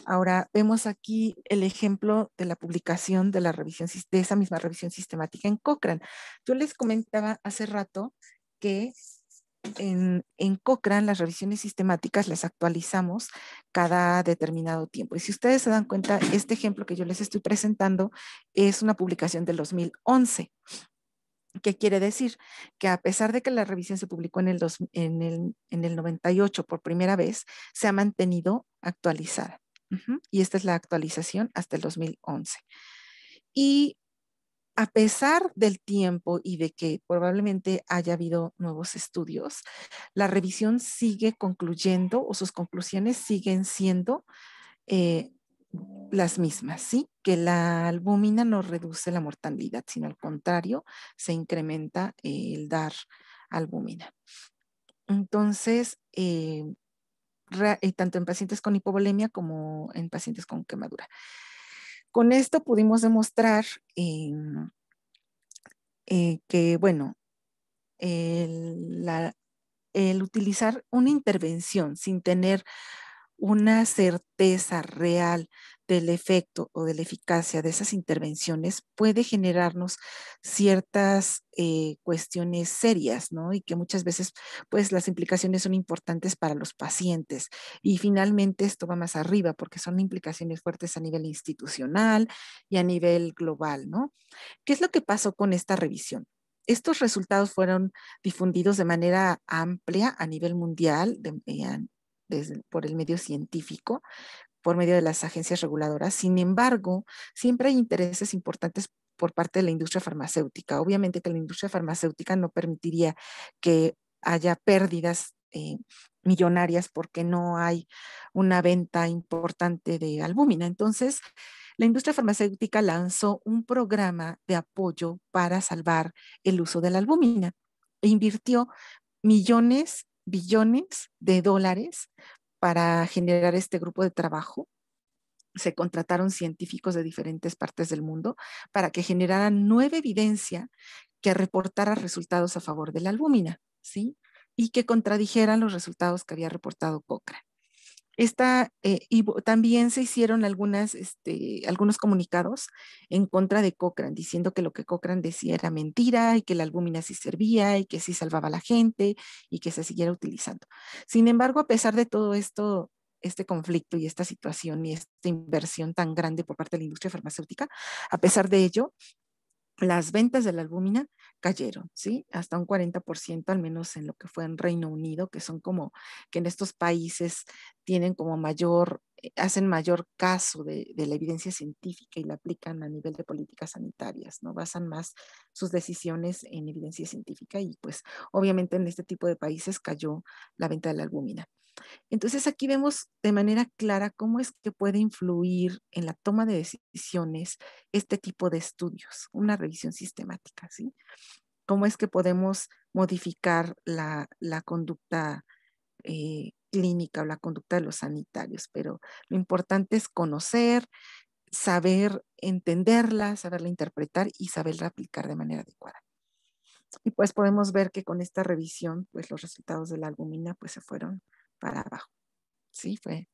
S3: Ahora vemos aquí el ejemplo de la publicación de la revisión de esa misma revisión sistemática en Cochrane. Yo les comentaba hace rato que en, Cochrane las revisiones sistemáticas las actualizamos cada determinado tiempo. Y si ustedes se dan cuenta, este ejemplo que yo les estoy presentando es una publicación del 2011. ¿Qué quiere decir? Que a pesar de que la revisión se publicó en en el 98 por primera vez, se ha mantenido actualizada. Y esta es la actualización hasta el 2011. Y a pesar del tiempo y de que probablemente haya habido nuevos estudios, la revisión sigue concluyendo o sus conclusiones siguen siendo eh, las mismas, ¿sí? Que la albúmina no reduce la mortalidad, sino al contrario, se incrementa el dar albúmina. Entonces, eh, eh, tanto en pacientes con hipovolemia como en pacientes con quemadura. Con esto pudimos demostrar em, eh, que, bueno, el utilizar una intervención sin tener una certeza real del efecto o de la eficacia de esas intervenciones puede generarnos ciertas eh, cuestiones serias, ¿no? Y que muchas veces, pues, las implicaciones son importantes para los pacientes. Y finalmente esto va más arriba porque son implicaciones fuertes a nivel institucional y a nivel global, ¿no? ¿Qué es lo que pasó con esta revisión? Estos resultados fueron difundidos de manera amplia a nivel mundial, eh, por el medio científico, por medio de las agencias reguladoras. Sin embargo, siempre hay intereses importantes por parte de la industria farmacéutica. Obviamente que la industria farmacéutica no permitiría que haya pérdidas eh, millonarias porque no hay una venta importante de albúmina. Entonces, la industria farmacéutica lanzó un programa de apoyo para salvar el uso de la albúmina e invirtió millones, billones de dólares para generar este grupo de trabajo. Se contrataron científicos de diferentes partes del mundo para que generaran nueva evidencia que reportara resultados a favor de la albúmina, ¿sí? Y que contradijeran los resultados que había reportado Cochrane. Esta, eh, y también se hicieron algunas, este, algunos comunicados en contra de Cochrane, diciendo que lo que Cochrane decía era mentira y que la albúmina sí servía y que sí salvaba a la gente y que se siguiera utilizando. Sin embargo, a pesar de todo esto, este conflicto y esta situación y esta inversión tan grande por parte de la industria farmacéutica, a pesar de ello, las ventas de la albúmina cayeron, ¿sí? Hasta un 40%, al menos en lo que fue en Reino Unido, que son como que en estos países tienen como mayor eh, hacen mayor caso de, la evidencia científica y la aplican a nivel de políticas sanitarias, ¿no? Basan más sus decisiones en evidencia científica y pues obviamente en este tipo de países cayó la venta de la albúmina. Entonces aquí vemos de manera clara cómo es que puede influir en la toma de decisiones este tipo de estudios, una revisión sistemática, ¿sí? Cómo es que podemos modificar la, conducta eh, clínica o la conducta de los sanitarios, pero lo importante es conocer, saber entenderla, saberla interpretar y saberla aplicar de manera adecuada. Y pues podemos ver que con esta revisión, pues los resultados de la albumina pues se fueron para abajo. Sí, fue,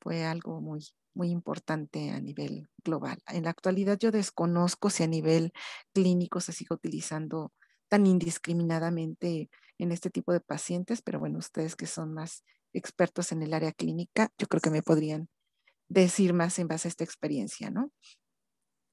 S3: fue algo muy, muy importante a nivel global. En la actualidad yo desconozco si a nivel clínico se sigue utilizando tan indiscriminadamente en este tipo de pacientes, pero bueno, ustedes que son más expertos en el área clínica, yo creo que me podrían decir más en base a esta experiencia, ¿no?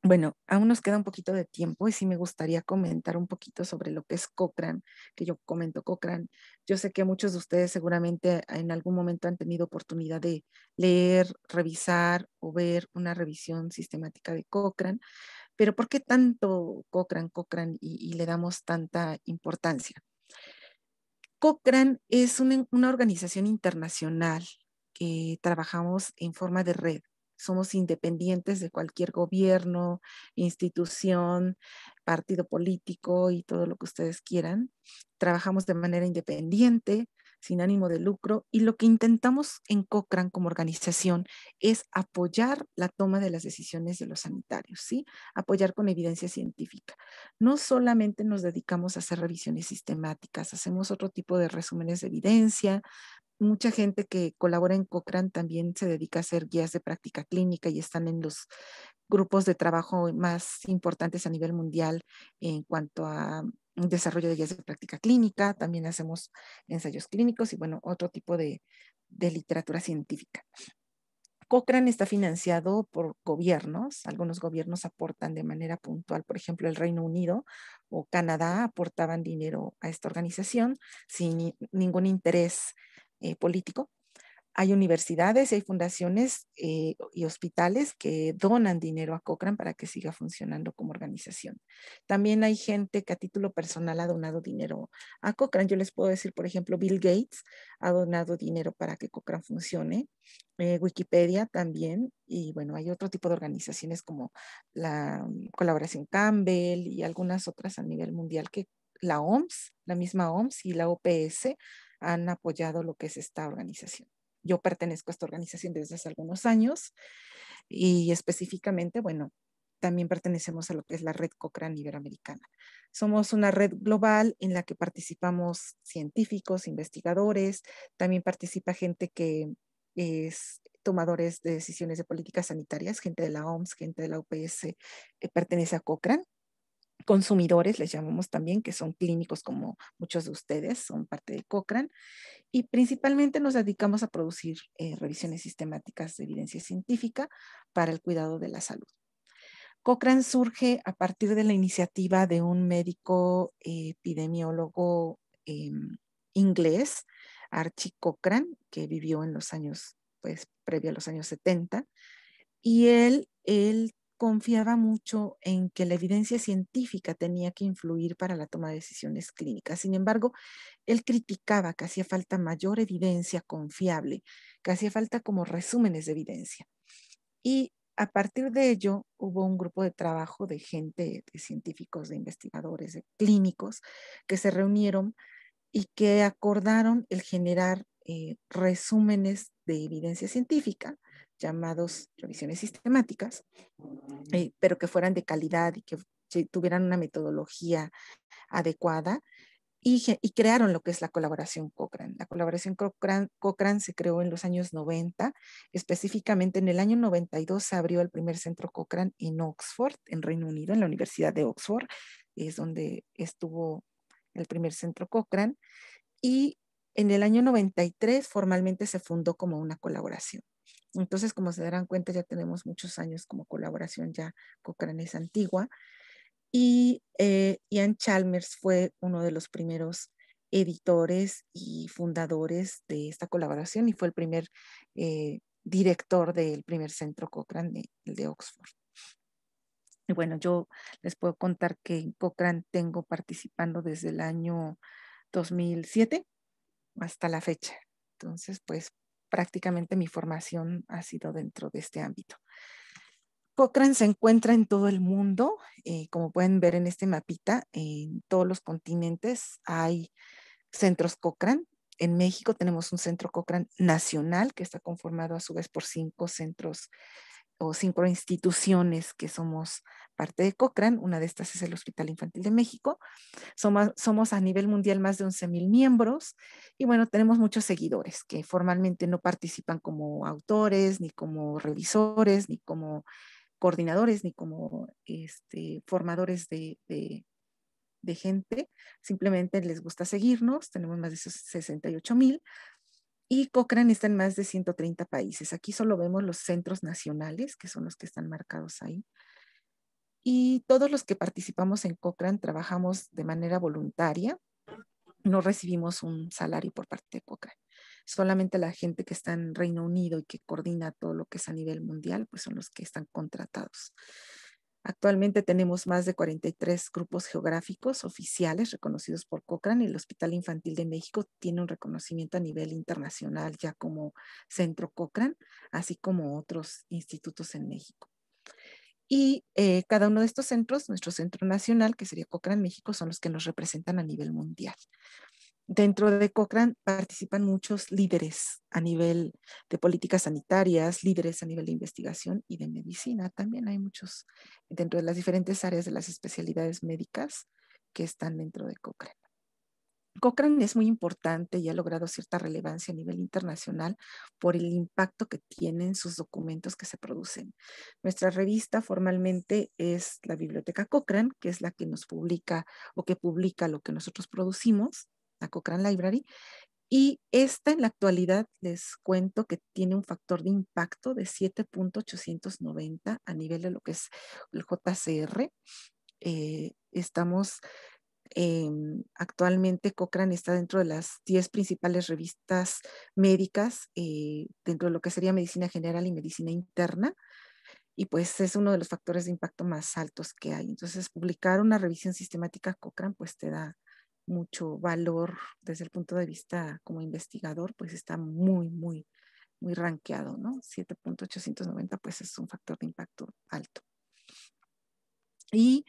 S3: Bueno, aún nos queda un poquito de tiempo y sí me gustaría comentar un poquito sobre lo que es Cochrane, que yo comento Cochrane. Yo sé que muchos de ustedes seguramente en algún momento han tenido oportunidad de leer, revisar o ver una revisión sistemática de Cochrane, pero ¿por qué tanto Cochrane, Cochrane y, y le damos tanta importancia? Cochrane es una, una organización internacional que trabajamos en forma de red. Somos independientes de cualquier gobierno, institución, partido político y todo lo que ustedes quieran. Trabajamos de manera independiente, sin ánimo de lucro y lo que intentamos en Cochrane como organización es apoyar la toma de las decisiones de los sanitarios, ¿sí? Apoyar con evidencia científica. No solamente nos dedicamos a hacer revisiones sistemáticas, hacemos otro tipo de resúmenes de evidencia, mucha gente que colabora en Cochrane también se dedica a hacer guías de práctica clínica y están en los grupos de trabajo más importantes a nivel mundial en cuanto a desarrollo de guías de práctica clínica, también hacemos ensayos clínicos y bueno, otro tipo de, literatura científica. Cochrane está financiado por gobiernos, algunos gobiernos aportan de manera puntual, por ejemplo, el Reino Unido o Canadá aportaban dinero a esta organización sin ningún interés eh, político. Hay universidades, hay fundaciones eh, y hospitales que donan dinero a Cochrane para que siga funcionando como organización. También hay gente que a título personal ha donado dinero a Cochrane. Yo les puedo decir, por ejemplo, Bill Gates ha donado dinero para que Cochrane funcione. Eh, Wikipedia también, y bueno, hay otro tipo de organizaciones como la mm, Colaboración Campbell y algunas otras a nivel mundial que la OMS, la misma OMS y la OPS han apoyado lo que es esta organización. Yo pertenezco a esta organización desde hace algunos años y específicamente, bueno, también pertenecemos a lo que es la red Cochrane Iberoamericana. Somos una red global en la que participamos científicos, investigadores, también participa gente que es tomadores de decisiones de políticas sanitarias, gente de la OMS, gente de la UPS, eh, pertenece a Cochrane consumidores, les llamamos también, que son clínicos como muchos de ustedes, son parte de Cochrane, y principalmente nos dedicamos a producir eh, revisiones sistemáticas de evidencia científica para el cuidado de la salud. Cochrane surge a partir de la iniciativa de un médico eh, epidemiólogo em, inglés, Archie Cochrane, que vivió en los años, pues, previo a los años 70, y él, él confiaba mucho en que la evidencia científica tenía que influir para la toma de decisiones clínicas. Sin embargo, él criticaba que hacía falta mayor evidencia confiable, que hacía falta como resúmenes de evidencia. Y a partir de ello hubo un grupo de trabajo de gente, de científicos, de investigadores, de clínicos, que se reunieron y que acordaron el generar eh, resúmenes de evidencia científica llamados revisiones sistemáticas, eh, pero que fueran de calidad y que tuvieran una metodología adecuada y, y, crearon lo que es la colaboración Cochrane. La colaboración Cochrane, Cochrane, se creó en los años 90, específicamente en el año 92 se abrió el primer centro Cochrane en Oxford, en Reino Unido, en la Universidad de Oxford, es donde estuvo el primer centro Cochrane, y en el año 93 formalmente se fundó como una colaboración. Entonces, como se darán cuenta, ya tenemos muchos años como colaboración ya Cochrane es antigua. Y eh, Ian Chalmers fue uno de los primeros editores y fundadores de esta colaboración y fue el primer eh, director del primer centro Cochrane, el de Oxford. Y bueno, yo les puedo contar que en Cochrane tengo participando desde el año 2007 hasta la fecha. Entonces, pues prácticamente mi formación ha sido dentro de este ámbito. Cochrane se encuentra en todo el mundo, eh, como pueden ver en este mapita, en todos los continentes hay centros Cochrane. En México tenemos un centro Cochrane nacional que está conformado a su vez por cinco centros o cinco instituciones que somos parte de Cochrane, una de estas es el Hospital Infantil de México. Somos, a nivel mundial más de mil miembros y bueno, tenemos muchos seguidores que formalmente no participan como autores, ni como revisores, ni como coordinadores, ni como este, formadores de, de gente. Simplemente les gusta seguirnos, tenemos más de 68.000 y Cochrane está en más de 130 países. Aquí solo vemos los centros nacionales, que son los que están marcados ahí. Y todos los que participamos en Cochrane trabajamos de manera voluntaria. No recibimos un salario por parte de Cochrane. Solamente la gente que está en Reino Unido y que coordina todo lo que es a nivel mundial, pues son los que están contratados. Actualmente tenemos más de 43 grupos geográficos oficiales reconocidos por Cochrane y el Hospital Infantil de México tiene un reconocimiento a nivel internacional ya como centro Cochrane, así como otros institutos en México. Y eh, cada uno de estos centros, nuestro centro nacional, que sería Cochrane México, son los que nos representan a nivel mundial dentro de Cochrane participan muchos líderes a nivel de políticas sanitarias, líderes a nivel de investigación y de medicina. También hay muchos dentro de las diferentes áreas de las especialidades médicas que están dentro de Cochrane. Cochrane es muy importante y ha logrado cierta relevancia a nivel internacional por el impacto que tienen sus documentos que se producen. Nuestra revista formalmente es la Biblioteca Cochrane, que es la que nos publica o que publica lo que nosotros producimos. Cochrane Library. Y esta en la actualidad les cuento que tiene un factor de impacto de 7.890 a nivel de lo que es el JCR. Eh, estamos em, actualmente Cochrane está dentro de las 10 principales revistas médicas, eh, dentro de lo que sería medicina general y medicina interna, y pues es uno de los factores de impacto más altos que hay. Entonces, publicar una revisión sistemática Cochrane, pues te da mucho valor desde el punto de vista como investigador, pues está muy, muy, muy ranqueado, ¿no? 7.890 pues es un factor de impacto alto. Y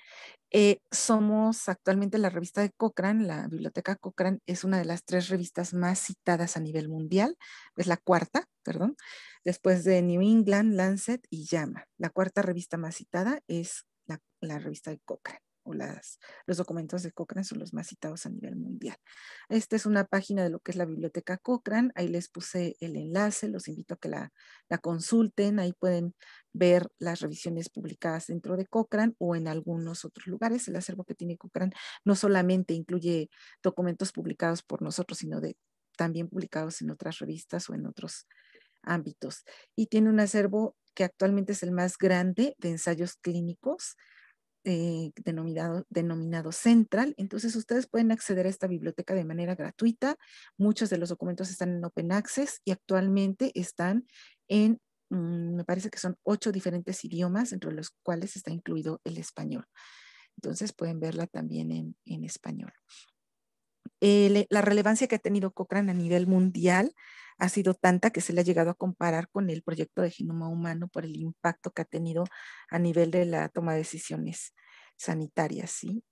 S3: eh, somos actualmente la revista de Cochrane, la biblioteca Cochrane es una de las tres revistas más citadas a nivel mundial, es la cuarta, perdón, después de New England, Lancet y Llama. La cuarta revista más citada es la, la revista de Cochrane o los documentos de Cochrane son los más citados a nivel mundial. Esta es una página de lo que es la biblioteca Cochrane, ahí les puse el enlace, los invito a que la, consulten, ahí pueden ver las revisiones publicadas dentro de Cochrane o en algunos otros lugares. El acervo que tiene Cochrane no solamente incluye documentos publicados por nosotros, sino también publicados en otras revistas o en otros ámbitos. Y tiene un acervo que actualmente es el más grande de ensayos clínicos eh, denominado, denominado Central. Entonces ustedes pueden acceder a esta biblioteca de manera gratuita. Muchos de los documentos están en Open Access y actualmente están en, mm, me parece que son ocho diferentes idiomas, entre los cuales está incluido el español. Entonces pueden verla también en, en español. la relevancia que ha tenido Cochrane a nivel mundial ha sido tanta que se le ha llegado a comparar con el proyecto de genoma humano por el impacto que ha tenido a nivel de la toma de decisiones sanitarias, ¿sí?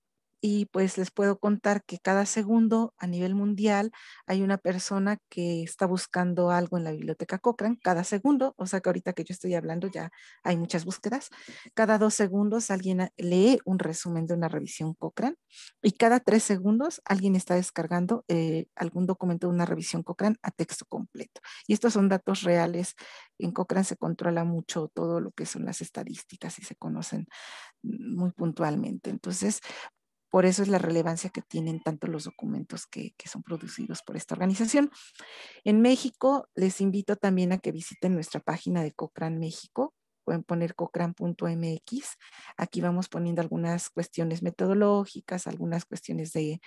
S3: y pues les puedo contar que cada segundo a nivel mundial hay una persona que está buscando algo en la biblioteca Cochrane, cada segundo, o sea que ahorita que yo estoy hablando ya hay muchas búsquedas, cada dos segundos alguien lee un resumen de una revisión Cochrane y cada tres segundos alguien está descargando eh, algún documento de una revisión Cochrane a texto completo. Y estos son datos reales, en Cochrane se controla mucho todo lo que son las estadísticas y se conocen muy puntualmente. Entonces, por eso es la relevancia que tienen tanto los documentos que, son producidos por esta organización. En México, les invito también a que visiten nuestra página de Cochrane México. Pueden poner cochrane.mx. Aquí vamos poniendo algunas cuestiones metodológicas, algunas cuestiones de,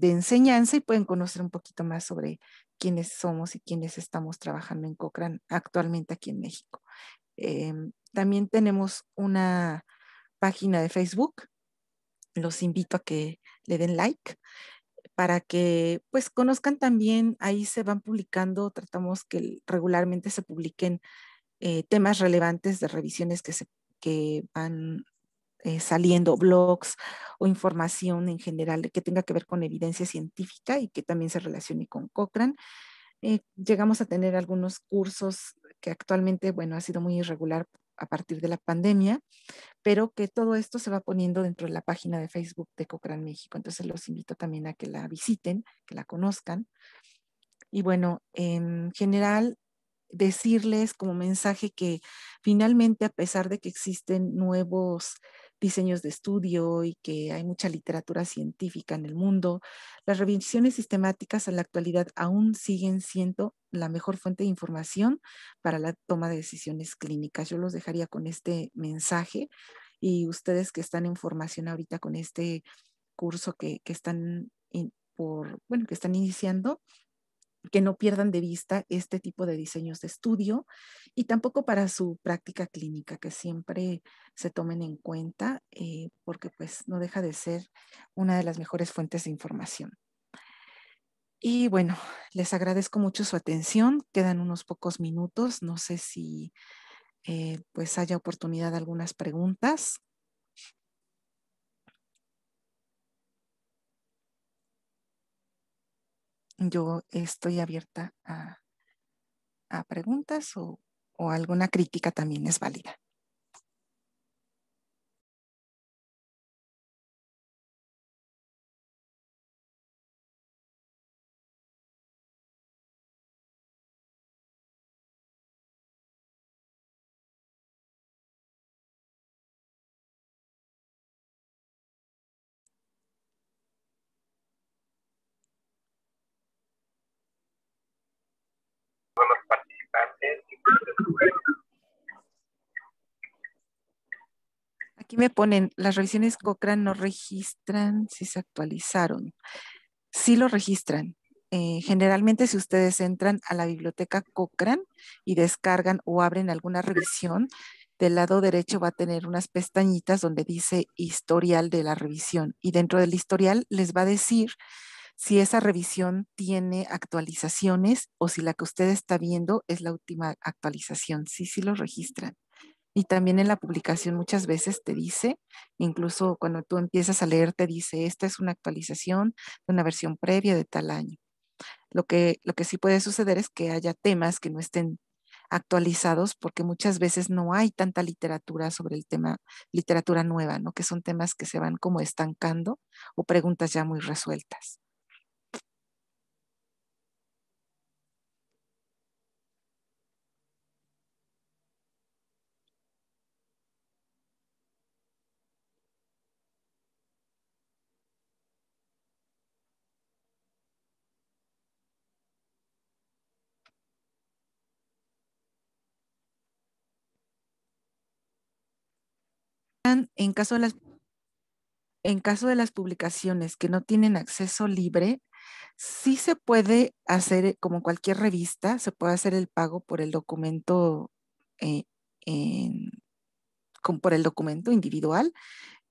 S3: enseñanza y pueden conocer un poquito más sobre quiénes somos y quiénes estamos trabajando en Cochrane actualmente aquí en México. Em, también tenemos una página de Facebook los invito a que le den like para que pues conozcan también, ahí se van publicando, tratamos que regularmente se publiquen eh, temas relevantes de revisiones que, se, van eh, saliendo, blogs o información en general que tenga que ver con evidencia científica y que también se relacione con Cochrane. Eh, llegamos a tener algunos cursos que actualmente, bueno, ha sido muy irregular a partir de la pandemia, pero que todo esto se va poniendo dentro de la página de Facebook de Cochrane México. Entonces los invito también a que la visiten, que la conozcan. Y bueno, en general, decirles como mensaje que finalmente, a pesar de que existen nuevos diseños de estudio y que hay mucha literatura científica en el mundo, las revisiones sistemáticas en la actualidad aún siguen siendo la mejor fuente de información para la toma de decisiones clínicas. Yo los dejaría con este mensaje y ustedes que están en formación ahorita con este curso que, están por, bueno, que están iniciando, que no pierdan de vista este tipo de diseños de estudio y tampoco para su práctica clínica, que siempre se tomen en cuenta eh, porque pues no deja de ser una de las mejores fuentes de información. Y bueno, les agradezco mucho su atención. Quedan unos pocos minutos. No sé si eh, pues haya oportunidad de algunas preguntas. yo estoy abierta a, preguntas o alguna crítica también es válida. me ponen, las revisiones Cochrane no registran si se actualizaron. Sí lo registran. Eh, generalmente si ustedes entran a la biblioteca Cochrane y descargan o abren alguna revisión, del lado derecho va a tener unas pestañitas donde dice historial de la revisión y dentro del historial les va a decir si esa revisión tiene actualizaciones o si la que usted está viendo es la última actualización. Sí, sí lo registran. Y también en la publicación muchas veces te dice, incluso cuando tú empiezas a leer, te dice, esta es una actualización de una versión previa de tal año. Lo que, sí puede suceder es que haya temas que no estén actualizados porque muchas veces no hay tanta literatura sobre el tema, literatura nueva, Que son temas que se van como estancando o preguntas ya muy resueltas. en caso de las en caso de las publicaciones que no tienen acceso libre, sí se puede hacer, eh, como cualquier revista, se puede hacer el pago por el documento, eh, por el documento individual.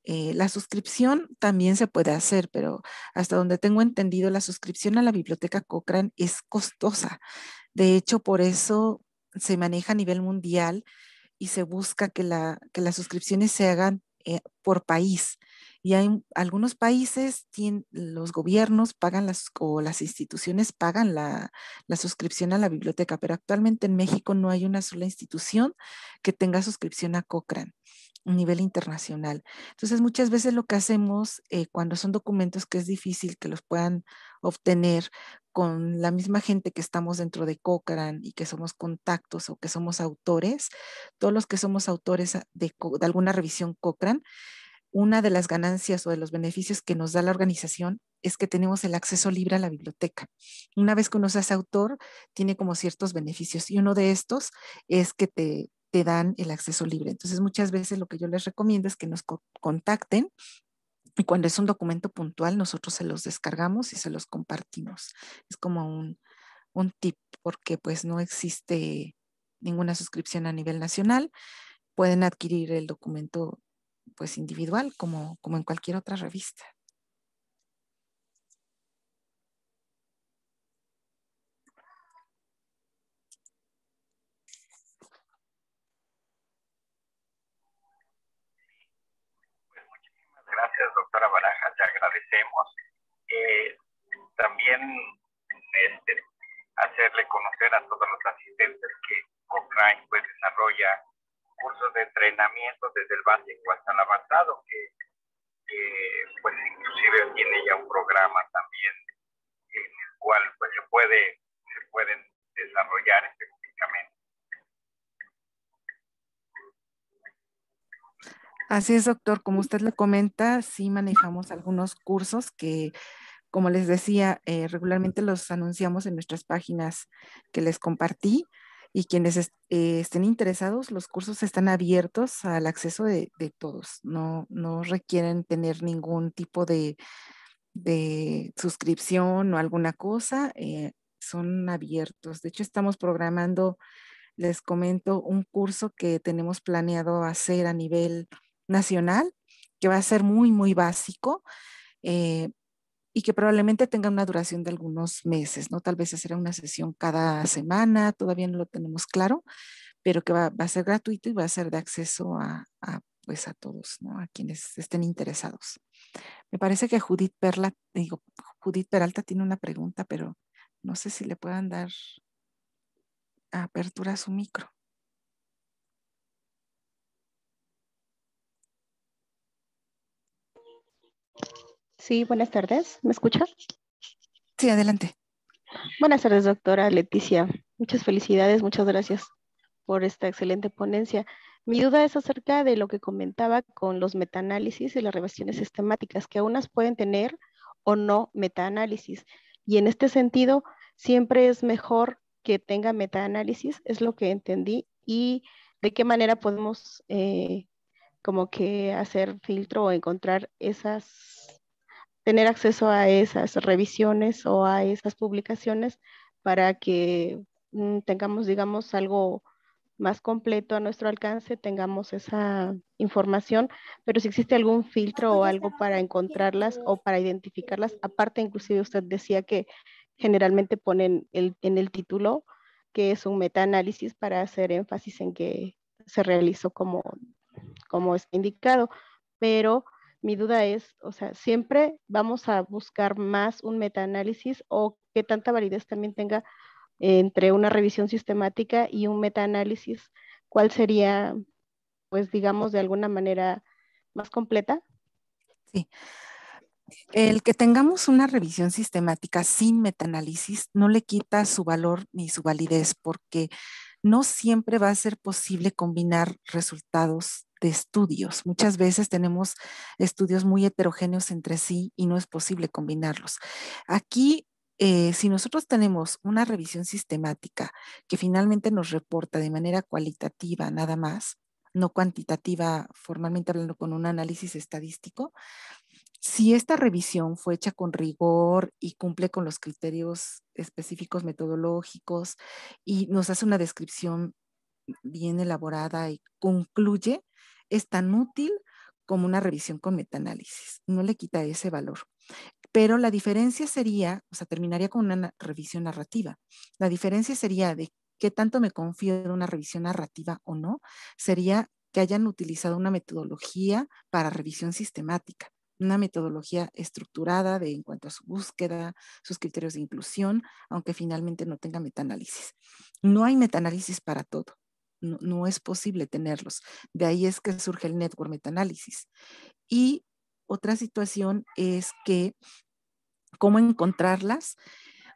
S3: Eh, la suscripción también se puede hacer, pero hasta donde tengo entendido, la suscripción a la biblioteca Cochrane es costosa. De hecho, por eso se maneja a nivel mundial y se busca que, la, que las suscripciones se hagan eh, por país. Y hay algunos países, tienen, los gobiernos pagan las o las instituciones pagan la, la, suscripción a la biblioteca, pero actualmente en México no hay una sola institución que tenga suscripción a Cochrane a nivel internacional. Entonces, muchas veces lo que hacemos eh, cuando son documentos que es difícil que los puedan obtener, con la misma gente que estamos dentro de Cochrane y que somos contactos o que somos autores, todos los que somos autores ah, de, alguna revisión Cochrane, una de las ganancias o de los beneficios que nos da la organización es que tenemos el acceso libre a la biblioteca. Una vez que uno se hace autor, tiene como ciertos beneficios y uno de estos es que te, te dan el acceso libre. Entonces, muchas veces lo que yo les recomiendo es que nos contacten y cuando es un documento puntual, nosotros se los descargamos y se los compartimos. Es como un, un tip, porque pues no existe ninguna suscripción a nivel nacional. Pueden adquirir el documento pues individual como, como en cualquier otra revista.
S2: gracias, doctora Baraja, te agradecemos. Eh, también este, hacerle conocer a todos los asistentes que COCRAIN pues, desarrolla cursos de entrenamiento desde el básico hasta el avanzado, que, pues inclusive tiene ya un programa también en el cual pues se puede se pueden desarrollar específicamente
S3: Así es, doctor. Como usted le comenta, sí manejamos algunos cursos que, como les decía, eh, regularmente los anunciamos en nuestras páginas que les compartí y quienes eh, estén interesados, los cursos están abiertos al acceso de, todos. No, no requieren tener ningún tipo de, suscripción o alguna cosa. Eh, son abiertos. De hecho, estamos programando, les comento, un curso que tenemos planeado hacer a nivel nacional, que va a ser muy, muy básico eh, y que probablemente tenga una duración de algunos meses, ¿no? Tal vez será una sesión cada semana, todavía no lo tenemos claro, pero que va, a ser gratuito y va a ser de acceso a, pues a todos, ¿no? A quienes estén interesados. Me parece que Judith Perla, digo, Judith Peralta tiene una pregunta, pero no sé si le puedan dar apertura a su micro.
S4: Sí, buenas tardes. ¿Me escuchas? Sí, adelante. Buenas tardes, doctora Leticia. Muchas felicidades, muchas gracias por esta excelente ponencia. Mi duda es acerca de lo que comentaba con los metaanálisis y las revisiones sistemáticas, que unas pueden tener o no metaanálisis. Y en este sentido, siempre es mejor que tenga metaanálisis, es lo que entendí, y de qué manera podemos eh, como que hacer filtro o encontrar esas tener acceso a esas revisiones o a esas publicaciones para que mm, tengamos, digamos, algo más completo a nuestro alcance, tengamos esa información, pero si existe algún filtro o algo para encontrarlas o para identificarlas, aparte inclusive usted decía que generalmente ponen el, en el título que es un metaanálisis para hacer énfasis en que se realizó como, como es indicado, pero mi duda es, o sea, siempre vamos a buscar más un metaanálisis o qué tanta validez también tenga entre una revisión sistemática y un metaanálisis, ¿cuál sería, pues digamos, de alguna manera más completa? Sí.
S3: El que tengamos una revisión sistemática sin metaanálisis no le quita su valor ni su validez porque no siempre va a ser posible combinar resultados estudios. Muchas veces tenemos estudios muy heterogéneos entre sí y no es posible combinarlos. Aquí eh, si nosotros tenemos una revisión sistemática que finalmente nos reporta de manera cualitativa nada más, no cuantitativa, formalmente hablando con un análisis estadístico, si esta revisión fue hecha con rigor y cumple con los criterios específicos metodológicos y nos hace una descripción bien elaborada y concluye es tan útil como una revisión con metaanálisis, no le quita ese valor. Pero la diferencia sería, o sea, terminaría con una revisión narrativa. La diferencia sería de qué tanto me confío en una revisión narrativa o no, sería que hayan utilizado una metodología para revisión sistemática, una metodología estructurada de en cuanto a su búsqueda, sus criterios de inclusión, aunque finalmente no tenga metaanálisis. No hay metaanálisis para todo no, es posible tenerlos. De ahí es que surge el network metaanálisis. Y otra situación es que, ¿cómo encontrarlas?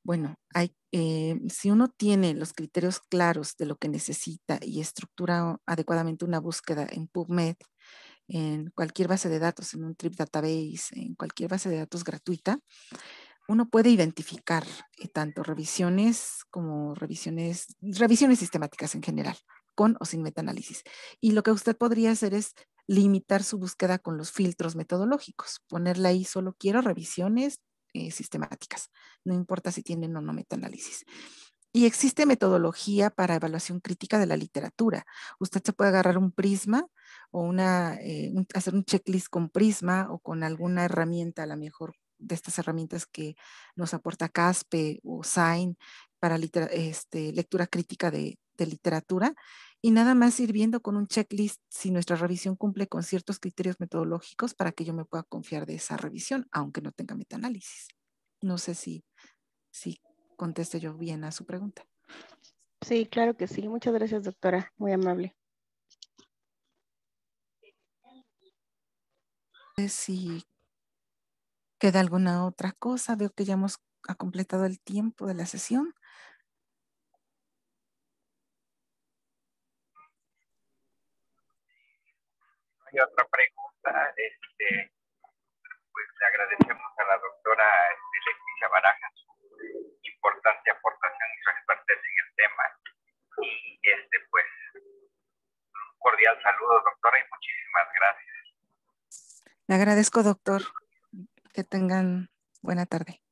S3: Bueno, hay, eh, si uno tiene los criterios claros de lo que necesita y estructura adecuadamente una búsqueda en PubMed, en cualquier base de datos, en un Trip Database, en cualquier base de datos gratuita, uno puede identificar eh, tanto revisiones como revisiones, revisiones sistemáticas en general con o sin metaanálisis. Y lo que usted podría hacer es limitar su búsqueda con los filtros metodológicos, ponerle ahí solo quiero revisiones eh, sistemáticas, no importa si tienen o no metaanálisis. Y existe metodología para evaluación crítica de la literatura. Usted se puede agarrar un prisma o una, eh, hacer un checklist con prisma o con alguna herramienta, a lo mejor de estas herramientas que nos aporta CASPE o SAIN para este, lectura crítica de, de literatura y nada más sirviendo con un checklist si nuestra revisión cumple con ciertos criterios metodológicos para que yo me pueda confiar de esa revisión, aunque no tenga meta-análisis. No sé si, si conteste yo bien a su pregunta. Sí, claro que sí. Muchas gracias, doctora. Muy amable. Si queda alguna otra cosa, veo que ya hemos completado el tiempo de la sesión.
S2: y otra pregunta, este, pues le agradecemos a la doctora este, Leticia Barajas su importante aportación y su expertise en el tema. Y este, pues, un cordial saludo, doctora, y muchísimas gracias.
S3: Le agradezco, doctor. Que tengan buena tarde.